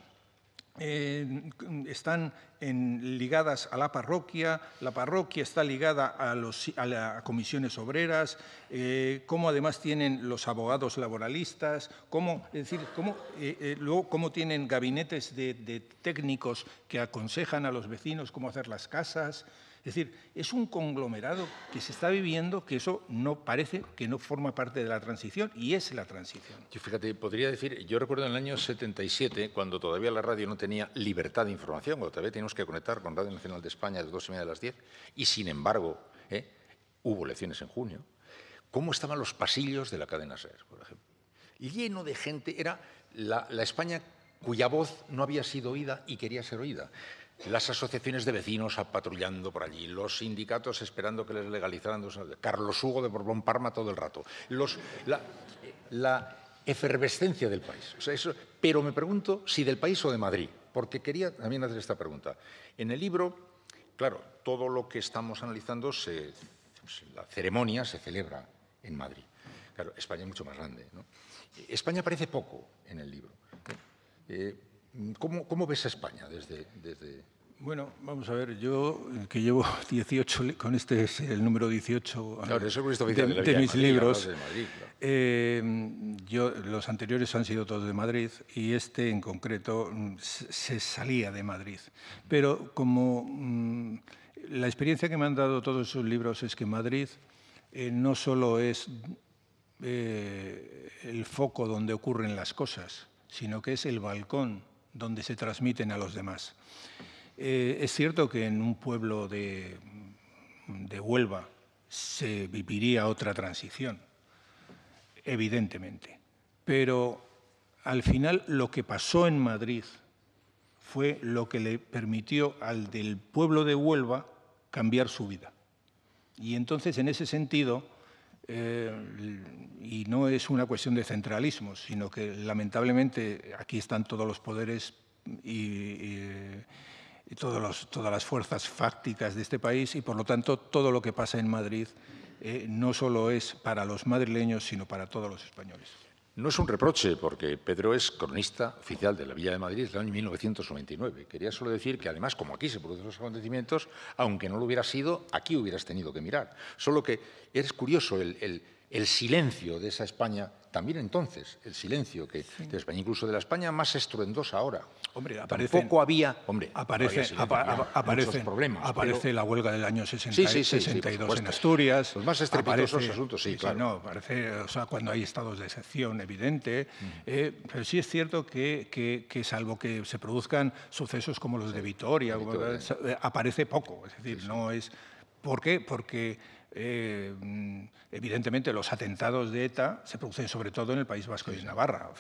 están ligadas a la parroquia, la parroquia está ligada a, a las comisiones obreras, eh, cómo además tienen los abogados laboralistas, cómo, decir, eh, eh, cómo, tienen gabinetes de técnicos que aconsejan a los vecinos cómo hacer las casas. Es decir, es un conglomerado que se está viviendo que eso no parece que no forma parte de la transición y es la transición. Yo fíjate, podría decir, yo recuerdo en el año 77, cuando todavía la radio no tenía libertad de información, cuando todavía teníamos que conectar con Radio Nacional de España de las dos y media de las diez, y sin embargo ¿eh? hubo elecciones en junio, ¿cómo estaban los pasillos de la cadena SER, por ejemplo? Lleno de gente, era la España cuya voz no había sido oída y quería ser oída las asociaciones de vecinos patrullando por allí, los sindicatos esperando que les legalizaran, Carlos Hugo de Borbón Parma todo el rato, la, efervescencia del país. pero me pregunto si del país o de Madrid, porque quería también hacer esta pregunta. En el libro, claro, todo lo que estamos analizando, se, pues, la ceremonia se celebra en Madrid. Claro, España es mucho más grande. España aparece poco en el libro. Eh, ¿Cómo, ves a España desde, Bueno, vamos a ver, yo que llevo 18, con este es el número 18 claro, ah, de, mis libros, eh, yo, los anteriores han sido todos de Madrid y este en concreto mm, se, salía de Madrid. Pero como mm, la experiencia que me han dado todos esos libros es que Madrid eh, no solo es eh, el foco donde ocurren las cosas, sino que es el balcón donde se transmiten a los demás. Eh, es cierto que en un pueblo de, de Huelva se viviría otra transición, evidentemente, pero al final lo que pasó en Madrid fue lo que le permitió al del pueblo de Huelva cambiar su vida. Y entonces, en ese sentido, eh, y no es una cuestión de centralismo, sino que lamentablemente aquí están todos los poderes y, todas las fuerzas fácticas de este país y por lo tanto todo lo que pasa en Madrid eh, no solo es para los madrileños, sino para todos los españoles. No es un reproche, porque Pedro es cronista oficial de la Villa de Madrid desde año 1999. Quería solo decir que, además, como aquí se producen los acontecimientos, aunque no lo hubieras sido, aquí hubieras tenido que mirar. Solo que es curioso el silencio de esa España también entonces el silencio que de España, incluso de la España más estruendosa ahora. Hombre, había, hombre, aparece, problemas. Aparece la huelga del año 62 en Asturias. Los más estrepitosos asuntos, sí, claro. cuando hay estados de excepción evidente, eh, pero sí es cierto que, que, salvo que se produzcan sucesos como los de Vitoria, Vitoria. Eh, aparece poco, es decir, no es ¿Por qué? Porque eh, mm, evidentemente los atentados de ETA se producen sobre todo en el País Vasco y en Navarra,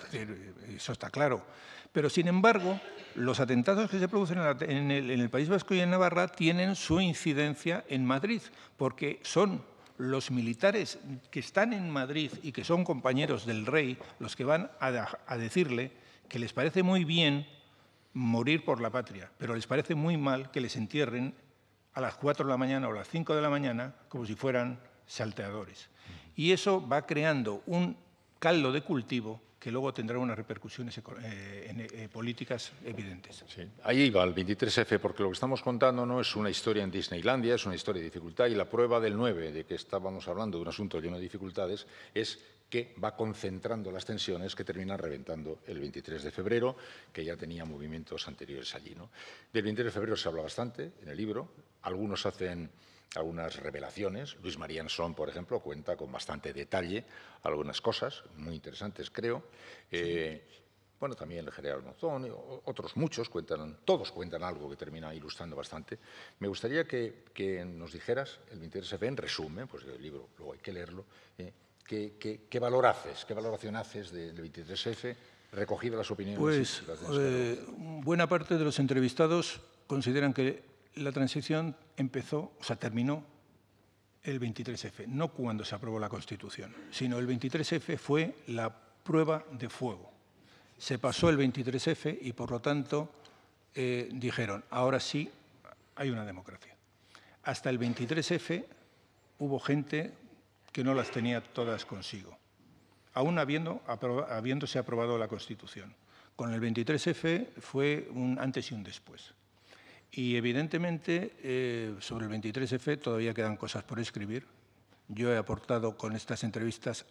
eso está claro. Pero sin embargo, los atentados que se producen en el, País Vasco y en Navarra tienen su incidencia en Madrid, porque son los militares que están en Madrid y que son compañeros del rey los que van a, decirle que les parece muy bien morir por la patria, pero les parece muy mal que les entierren a las 4 de la mañana o a las 5 de la mañana como si fueran salteadores. Y eso va creando un caldo de cultivo que luego tendrá unas repercusiones eh, en, eh, políticas evidentes. Ahí va el 23F, porque lo que estamos contando no es una historia en Disneylandia, es una historia de dificultad y la prueba del 9, de que estábamos hablando de un asunto lleno de dificultades, es que va concentrando las tensiones que terminan reventando el 23 de febrero, que ya tenía movimientos anteriores allí. ¿no? Del 23 de febrero se habla bastante en el libro, algunos hacen algunas revelaciones. Luis Marian Son, por ejemplo, cuenta con bastante detalle algunas cosas muy interesantes, creo. Eh, bueno, también el general Monzón, eh, otros muchos cuentan, todos cuentan algo que termina ilustrando bastante. Me gustaría que, nos dijeras, el 23 de febrero, en resumen, pues el libro luego hay que leerlo, eh, ¿Qué, valor haces? ¿Qué valoración haces del 23F? Recogidas las opiniones. Pues eh, buena parte de los entrevistados consideran que la transición empezó, o sea, terminó el 23F, no cuando se aprobó la Constitución, sino el 23F fue la prueba de fuego. Se pasó el 23F y, por lo tanto, eh, dijeron, ahora sí hay una democracia. Hasta el 23F hubo gente que no las tenía todas consigo, aún habiendo, habiéndose aprobado la Constitución. Con el 23F fue un antes y un después. Y evidentemente eh, sobre el 23F todavía quedan cosas por escribir. Yo he aportado con estas entrevistas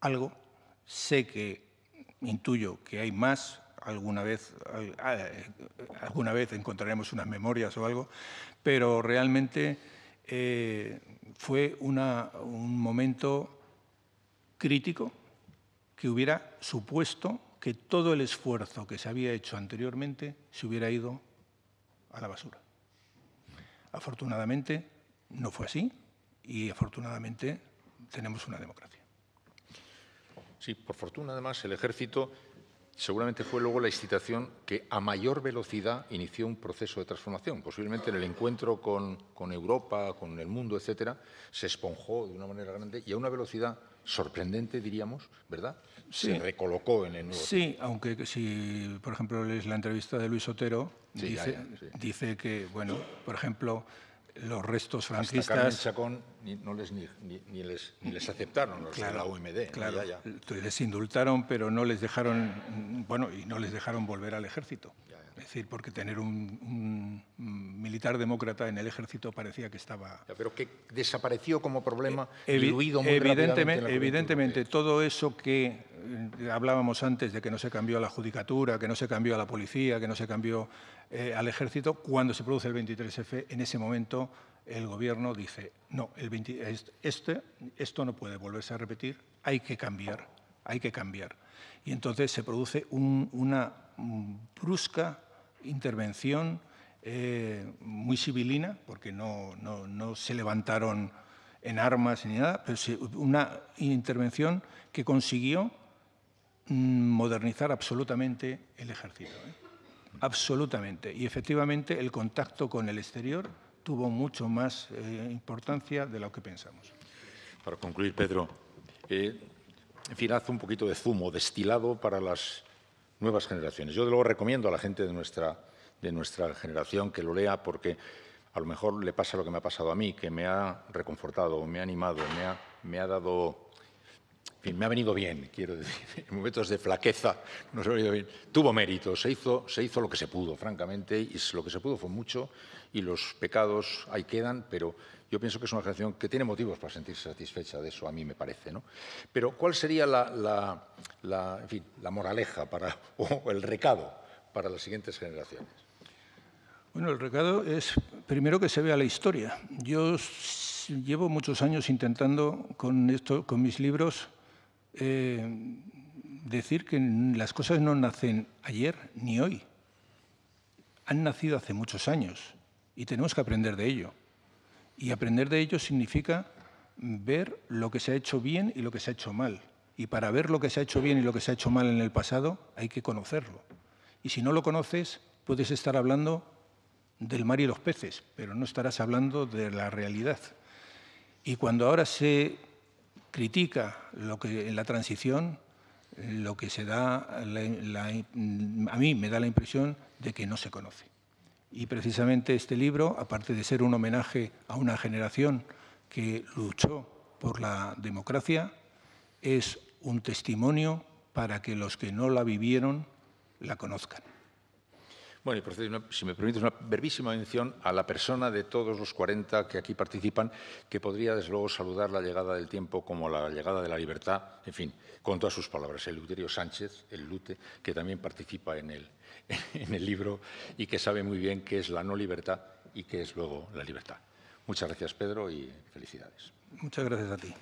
algo. Sé que, intuyo que hay más, alguna vez, ah, alguna vez encontraremos unas memorias o algo, pero realmente eh, fue un momento crítico que hubiera supuesto que todo el esfuerzo que se había hecho anteriormente se hubiera ido a la basura. Afortunadamente no fue así y afortunadamente tenemos una democracia. Sí, por fortuna además el ejército seguramente fue luego la excitación que a mayor velocidad inició un proceso de transformación. Posiblemente en el encuentro con, Europa, con el mundo, etcétera, se esponjó de una manera grande y a una velocidad sorprendente, diríamos, ¿verdad? Se recolocó en el nuevo. Sí, aunque si, por ejemplo, lees la entrevista de Luis Otero, dice, que, bueno, por ejemplo, los restos franquistas... Chacón ni, no les, ni, ni, les, aceptaron los de la UMD. Claro, les indultaron, pero no les dejaron, bueno, y no les dejaron volver al ejército. Es decir, porque tener un, militar demócrata en el ejército parecía que estaba... Pero que desapareció como problema, eh, muy Evidentemente, evidentemente todo eso que eh, hablábamos antes de que no se cambió a la judicatura, que no se cambió a la policía, que no se cambió eh, al ejército, cuando se produce el 23F, en ese momento el gobierno dice, no, el este, esto no puede volverse a repetir, hay que cambiar, hay que cambiar. Y entonces se produce una brusca intervención eh, muy civilina porque no, se levantaron en armas ni nada, pero una intervención que consiguió mm, modernizar absolutamente el ejército. ¿eh? Absolutamente. Y efectivamente el contacto con el exterior tuvo mucho más eh, importancia de lo que pensamos. Para concluir, Pedro, en fin, haz un poquito de zumo destilado para las nuevas generaciones. Yo de luego recomiendo a la gente de nuestra, de nuestra generación que lo lea porque a lo mejor le pasa lo que me ha pasado a mí, que me ha reconfortado, me ha animado, me ha, me ha dado en fin, me ha venido bien, quiero decir, en momentos de flaqueza no se ha venido bien. Tuvo mérito, se hizo, se hizo lo que se pudo, francamente, y lo que se pudo fue mucho, y los pecados ahí quedan, pero yo pienso que es una generación que tiene motivos para sentirse satisfecha de eso, a mí me parece. Pero ¿cuál sería la, la moraleja para, o el recado para las siguientes generaciones? Bueno, el recado es primero que se vea la historia. Yo llevo muchos años intentando con, esto, con mis libros eh, decir que las cosas no nacen ayer ni hoy. Han nacido hace muchos años y tenemos que aprender de ello. Y aprender de ello significa ver lo que se ha hecho bien y lo que se ha hecho mal. Y para ver lo que se ha hecho bien y lo que se ha hecho mal en el pasado hay que conocerlo. Y si no lo conoces, puedes estar hablando del mar y los peces, pero no estarás hablando de la realidad. Y cuando ahora se critica lo que en la transición lo que se da, a mí me da la impresión de que no se conoce. Y precisamente este libro, aparte de ser un homenaje a una generación que luchó por la democracia, es un testimonio para que los que no la vivieron la conozcan. Bueno, y si me permites una brevísima mención a la persona de todos los 40 que aquí participan, que podría desde luego saludar la llegada del tiempo como la llegada de la libertad, en fin, con todas sus palabras. El Luterio Sánchez, el Lute, que también participa en el, en el libro y que sabe muy bien qué es la no libertad y qué es luego la libertad. Muchas gracias, Pedro, y felicidades. Muchas gracias a ti.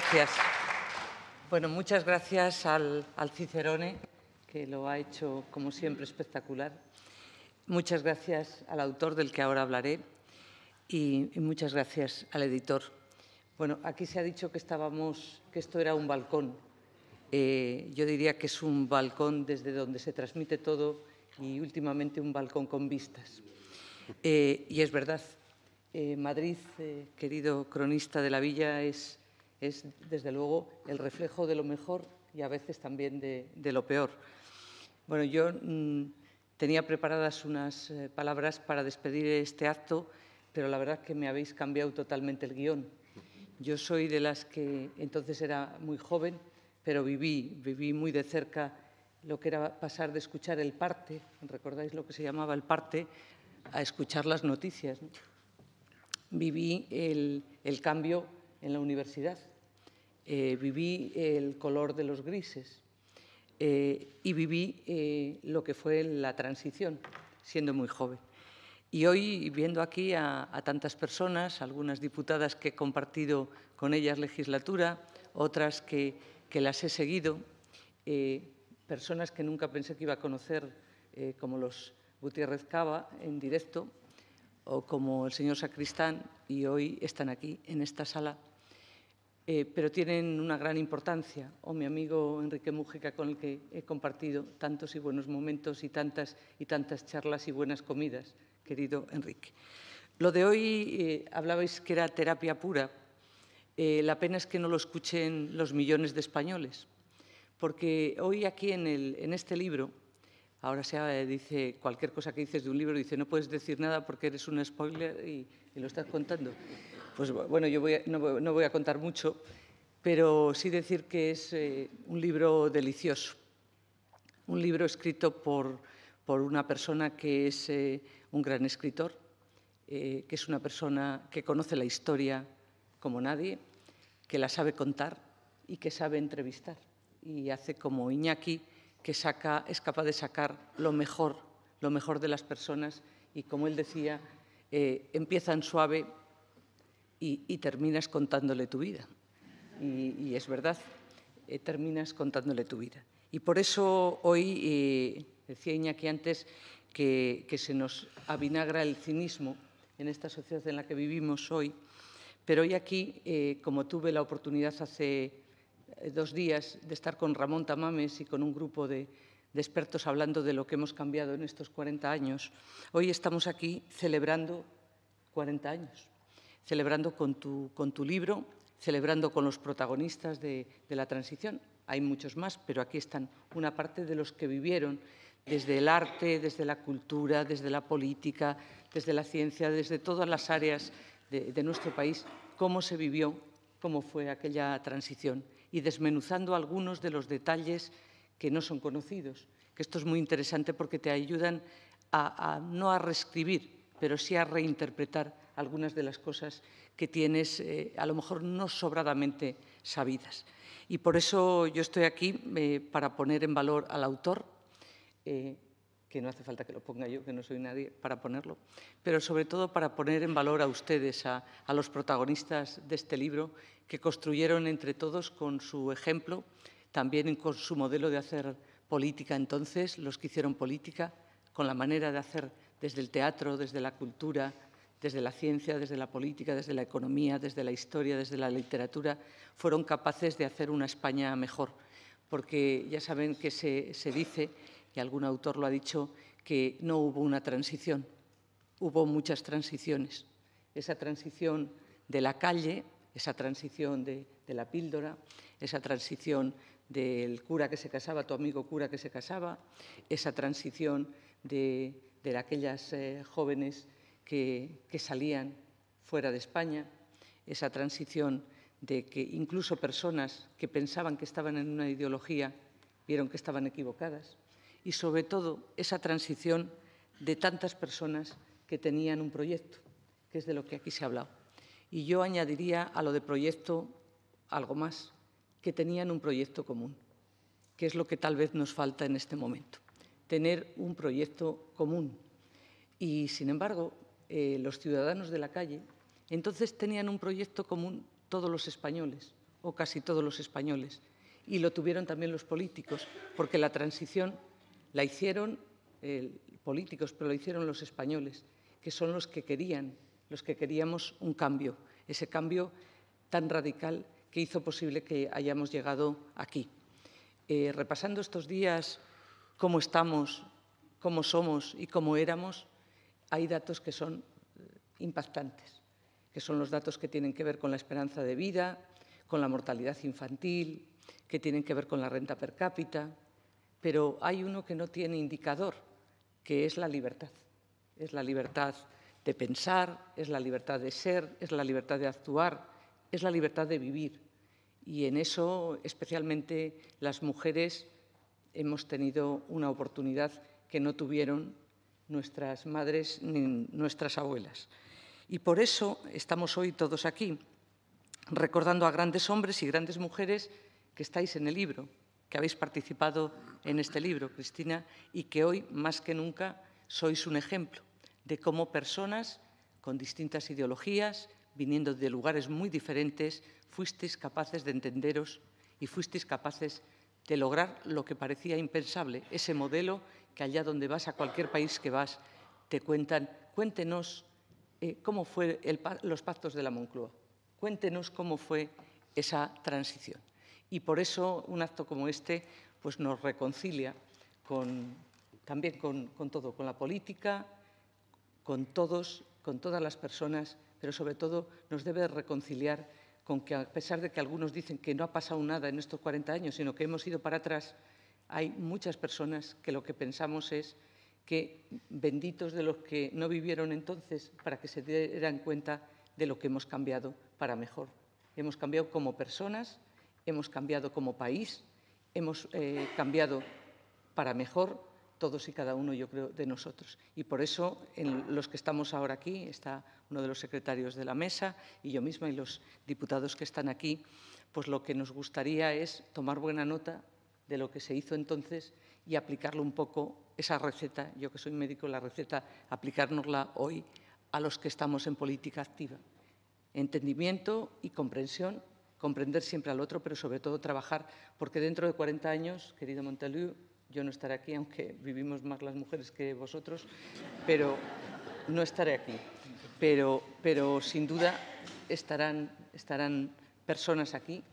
gracias. Bueno, muchas gracias al, Cicerone, que lo ha hecho, como siempre, espectacular. Muchas gracias al autor del que ahora hablaré y, muchas gracias al editor. Bueno, aquí se ha dicho que, estábamos, que esto era un balcón. Eh, yo diría que es un balcón desde donde se transmite todo y últimamente un balcón con vistas. Eh, y es verdad, eh, Madrid, querido cronista de la villa, es es desde luego el reflejo de lo mejor y a veces también de, lo peor. Bueno, yo mm, tenía preparadas unas eh, palabras para despedir este acto, pero la verdad es que me habéis cambiado totalmente el guión. Yo soy de las que entonces era muy joven, pero viví, viví muy de cerca lo que era pasar de escuchar el parte, recordáis lo que se llamaba el parte, a escuchar las noticias. Viví el cambio en la universidad, eh, viví el color de los grises eh, y viví eh, lo que fue la transición, siendo muy joven. Y hoy, viendo aquí a, tantas personas, algunas diputadas que he compartido con ellas legislatura, otras que, que las he seguido, personas que nunca pensé que iba a conocer, como los Gutiérrez Cava en directo, o como el señor Sacristán, y hoy están aquí en esta sala eh, pero tienen una gran importancia. O mi amigo Enrique Mújica, con el que he compartido tantos y buenos momentos y tantas y tantas charlas y buenas comidas, querido Enrique. Lo de hoy eh, hablabais que era terapia pura. Eh, la pena es que no lo escuchen los millones de españoles, porque hoy aquí en este libro ahora se eh, dice cualquier cosa que dices de un libro, dice no puedes decir nada porque eres un spoiler y, lo estás contando. Pues bueno, yo no, voy a contar mucho, pero sí decir que es eh, un libro delicioso, un libro escrito por, una persona que es eh, un gran escritor, que es una persona que conoce la historia como nadie, que la sabe contar y que sabe entrevistar. Y hace como Iñaki, que saca, es capaz de sacar lo mejor, lo mejor de las personas y, como él decía, eh, empiezan suave y, terminas contándole tu vida. Y, es verdad, eh, terminas contándole tu vida. Y por eso hoy, eh, decía Iñaki antes, que, que se nos avinagra el cinismo en esta sociedad en la que vivimos hoy, pero hoy aquí, eh, como tuve la oportunidad hace eh, dos días de estar con Ramón Tamames y con un grupo de, expertos hablando de lo que hemos cambiado en estos 40 años. Hoy estamos aquí celebrando 40 años, celebrando con tu, libro, celebrando con los protagonistas de, la transición. Hay muchos más, pero aquí están una parte de los que vivieron desde el arte, desde la cultura, desde la política, desde la ciencia, desde todas las áreas de nuestro país, cómo se vivió, cómo fue aquella transición y desmenuzando algunos de los detalles que no son conocidos. esto es muy interesante porque te ayudan a, no a reescribir, pero sí a reinterpretar algunas de las cosas que tienes eh, a lo mejor no sobradamente sabidas. Y por eso yo estoy aquí eh, para poner en valor al autor. Eh, que no hace falta que lo ponga yo, que no soy nadie para ponerlo, pero sobre todo para poner en valor a ustedes, a, los protagonistas de este libro, que construyeron entre todos con su ejemplo, también con su modelo de hacer política entonces, los que hicieron política, con la manera de hacer desde el teatro, desde la cultura, desde la ciencia, desde la política, desde la economía, desde la historia, desde la literatura, fueron capaces de hacer una España mejor. Porque ya saben que se, se dice y algún autor lo ha dicho, que no hubo una transición, hubo muchas transiciones. Esa transición de la calle, esa transición de, la píldora, esa transición del cura que se casaba, tu amigo cura que se casaba, esa transición de, aquellas eh, jóvenes que salían fuera de España, esa transición de que incluso personas que pensaban que estaban en una ideología vieron que estaban equivocadas, y, sobre todo, esa transición de tantas personas que tenían un proyecto, que es de lo que aquí se ha hablado. Y yo añadiría a lo de proyecto algo más, que tenían un proyecto común, que es lo que tal vez nos falta en este momento, tener un proyecto común. Y, sin embargo, eh, los ciudadanos de la calle entonces tenían un proyecto común todos los españoles, o casi todos los españoles, y lo tuvieron también los políticos, porque la transición la hicieron eh, políticos, pero lo hicieron los españoles, que son los que querían, los que queríamos un cambio, ese cambio tan radical que hizo posible que hayamos llegado aquí. Eh, repasando estos días cómo estamos, cómo somos y cómo éramos, hay datos que son eh, impactantes, que son los datos que tienen que ver con la esperanza de vida, con la mortalidad infantil, que tienen que ver con la renta per cápita, pero hay uno que no tiene indicador, que es la libertad. Es la libertad de pensar, es la libertad de ser, es la libertad de actuar, es la libertad de vivir. Y en eso, especialmente las mujeres, hemos tenido una oportunidad que no tuvieron nuestras madres ni nuestras abuelas. Y por eso estamos hoy todos aquí, recordando a grandes hombres y grandes mujeres que estáis en el libro, que habéis participado en este libro, Cristina, y que hoy, más que nunca, sois un ejemplo de cómo personas con distintas ideologías, viniendo de lugares muy diferentes, fuisteis capaces de entenderos y fuisteis capaces de lograr lo que parecía impensable, ese modelo que allá donde vas, a cualquier país que vas, te cuentan, cuéntenos eh, cómo fue los pactos de la Moncloa, cuéntenos cómo fue esa transición. Y por eso un acto como este pues nos reconcilia también con, con, todo, con la política, con todos, con todas las personas, pero sobre todo nos debe reconciliar con que a pesar de que algunos dicen que no ha pasado nada en estos 40 años, sino que hemos ido para atrás, hay muchas personas que lo que pensamos es que benditos de los que no vivieron entonces para que se dieran cuenta de lo que hemos cambiado para mejor. Hemos cambiado como personas, hemos cambiado como país, hemos eh, cambiado para mejor todos y cada uno, yo creo, de nosotros. Y por eso, en los que estamos ahora aquí, está uno de los secretarios de la mesa y yo misma y los diputados que están aquí, pues lo que nos gustaría es tomar buena nota de lo que se hizo entonces y aplicarlo un poco, esa receta, yo que soy médico, la receta, aplicárnosla hoy a los que estamos en política activa. Entendimiento y comprensión comprender siempre al otro, pero sobre todo trabajar, porque dentro de 40 años, querido Montalú, yo no estaré aquí, aunque vivimos más las mujeres que vosotros, pero no estaré aquí. Pero, pero sin duda estarán, estarán personas aquí,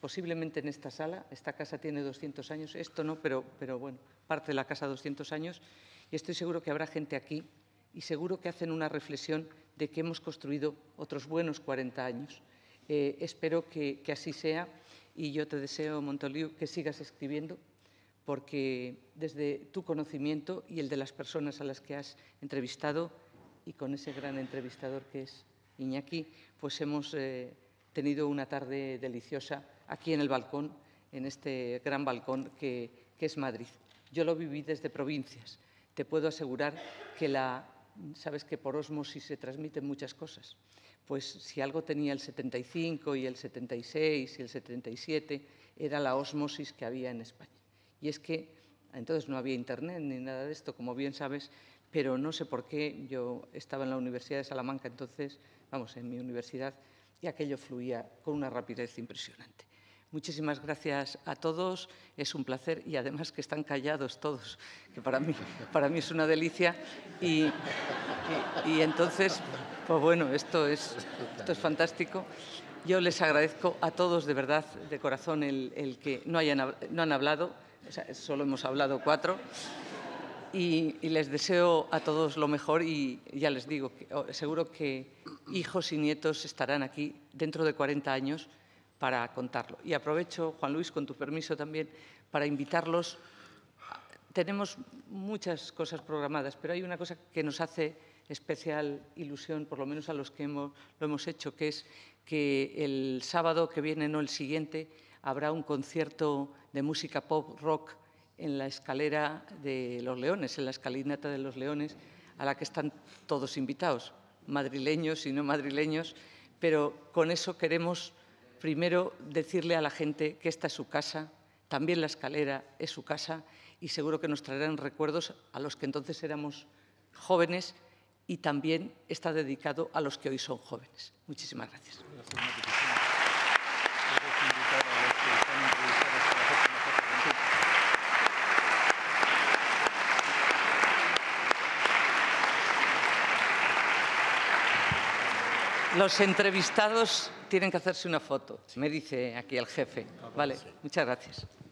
posiblemente en esta sala. Esta casa tiene 200 años, esto no, pero, pero bueno, parte de la casa 200 años. Y estoy seguro que habrá gente aquí y seguro que hacen una reflexión de que hemos construido otros buenos 40 años. Eh, espero que, así sea y yo te deseo, Montoliu, que sigas escribiendo porque desde tu conocimiento y el de las personas a las que has entrevistado y con ese gran entrevistador que es Iñaki, pues hemos eh, tenido una tarde deliciosa aquí en el balcón, en este gran balcón que, que es Madrid. Yo lo viví desde provincias. Te puedo asegurar que la, sabes que por osmosis se transmiten muchas cosas pues si algo tenía el 75 y el 76 y el 77, era la osmosis que había en España. Y es que entonces no había internet ni nada de esto, como bien sabes, pero no sé por qué yo estaba en la Universidad de Salamanca entonces, vamos, en mi universidad, y aquello fluía con una rapidez impresionante. Muchísimas gracias a todos, es un placer y además que están callados todos, que para mí, para mí es una delicia. Y, entonces, pues bueno, esto es, es fantástico. Yo les agradezco a todos de verdad, de corazón, el, que no, hayan, no han hablado, solo hemos hablado cuatro. Y, les deseo a todos lo mejor y ya les digo, seguro que hijos y nietos estarán aquí dentro de 40 años para contarlo. Y aprovecho, Juan Luis, con tu permiso también, para invitarlos. Tenemos muchas cosas programadas, pero hay una cosa que nos hace especial ilusión, por lo menos a los que hemos, lo hemos hecho, que es que el sábado que viene, no el siguiente, habrá un concierto de música pop rock en la escalera de los Leones, en la escalinata de los Leones, a la que están todos invitados, madrileños y no madrileños, pero con eso queremos primero decirle a la gente que esta es su casa, también la escalera es su casa y seguro que nos traerán recuerdos a los que entonces éramos jóvenes y también está dedicado a los que hoy son jóvenes. Muchísimas gracias. Los entrevistados tienen que hacerse una foto, me dice aquí el jefe. Vale, muchas gracias.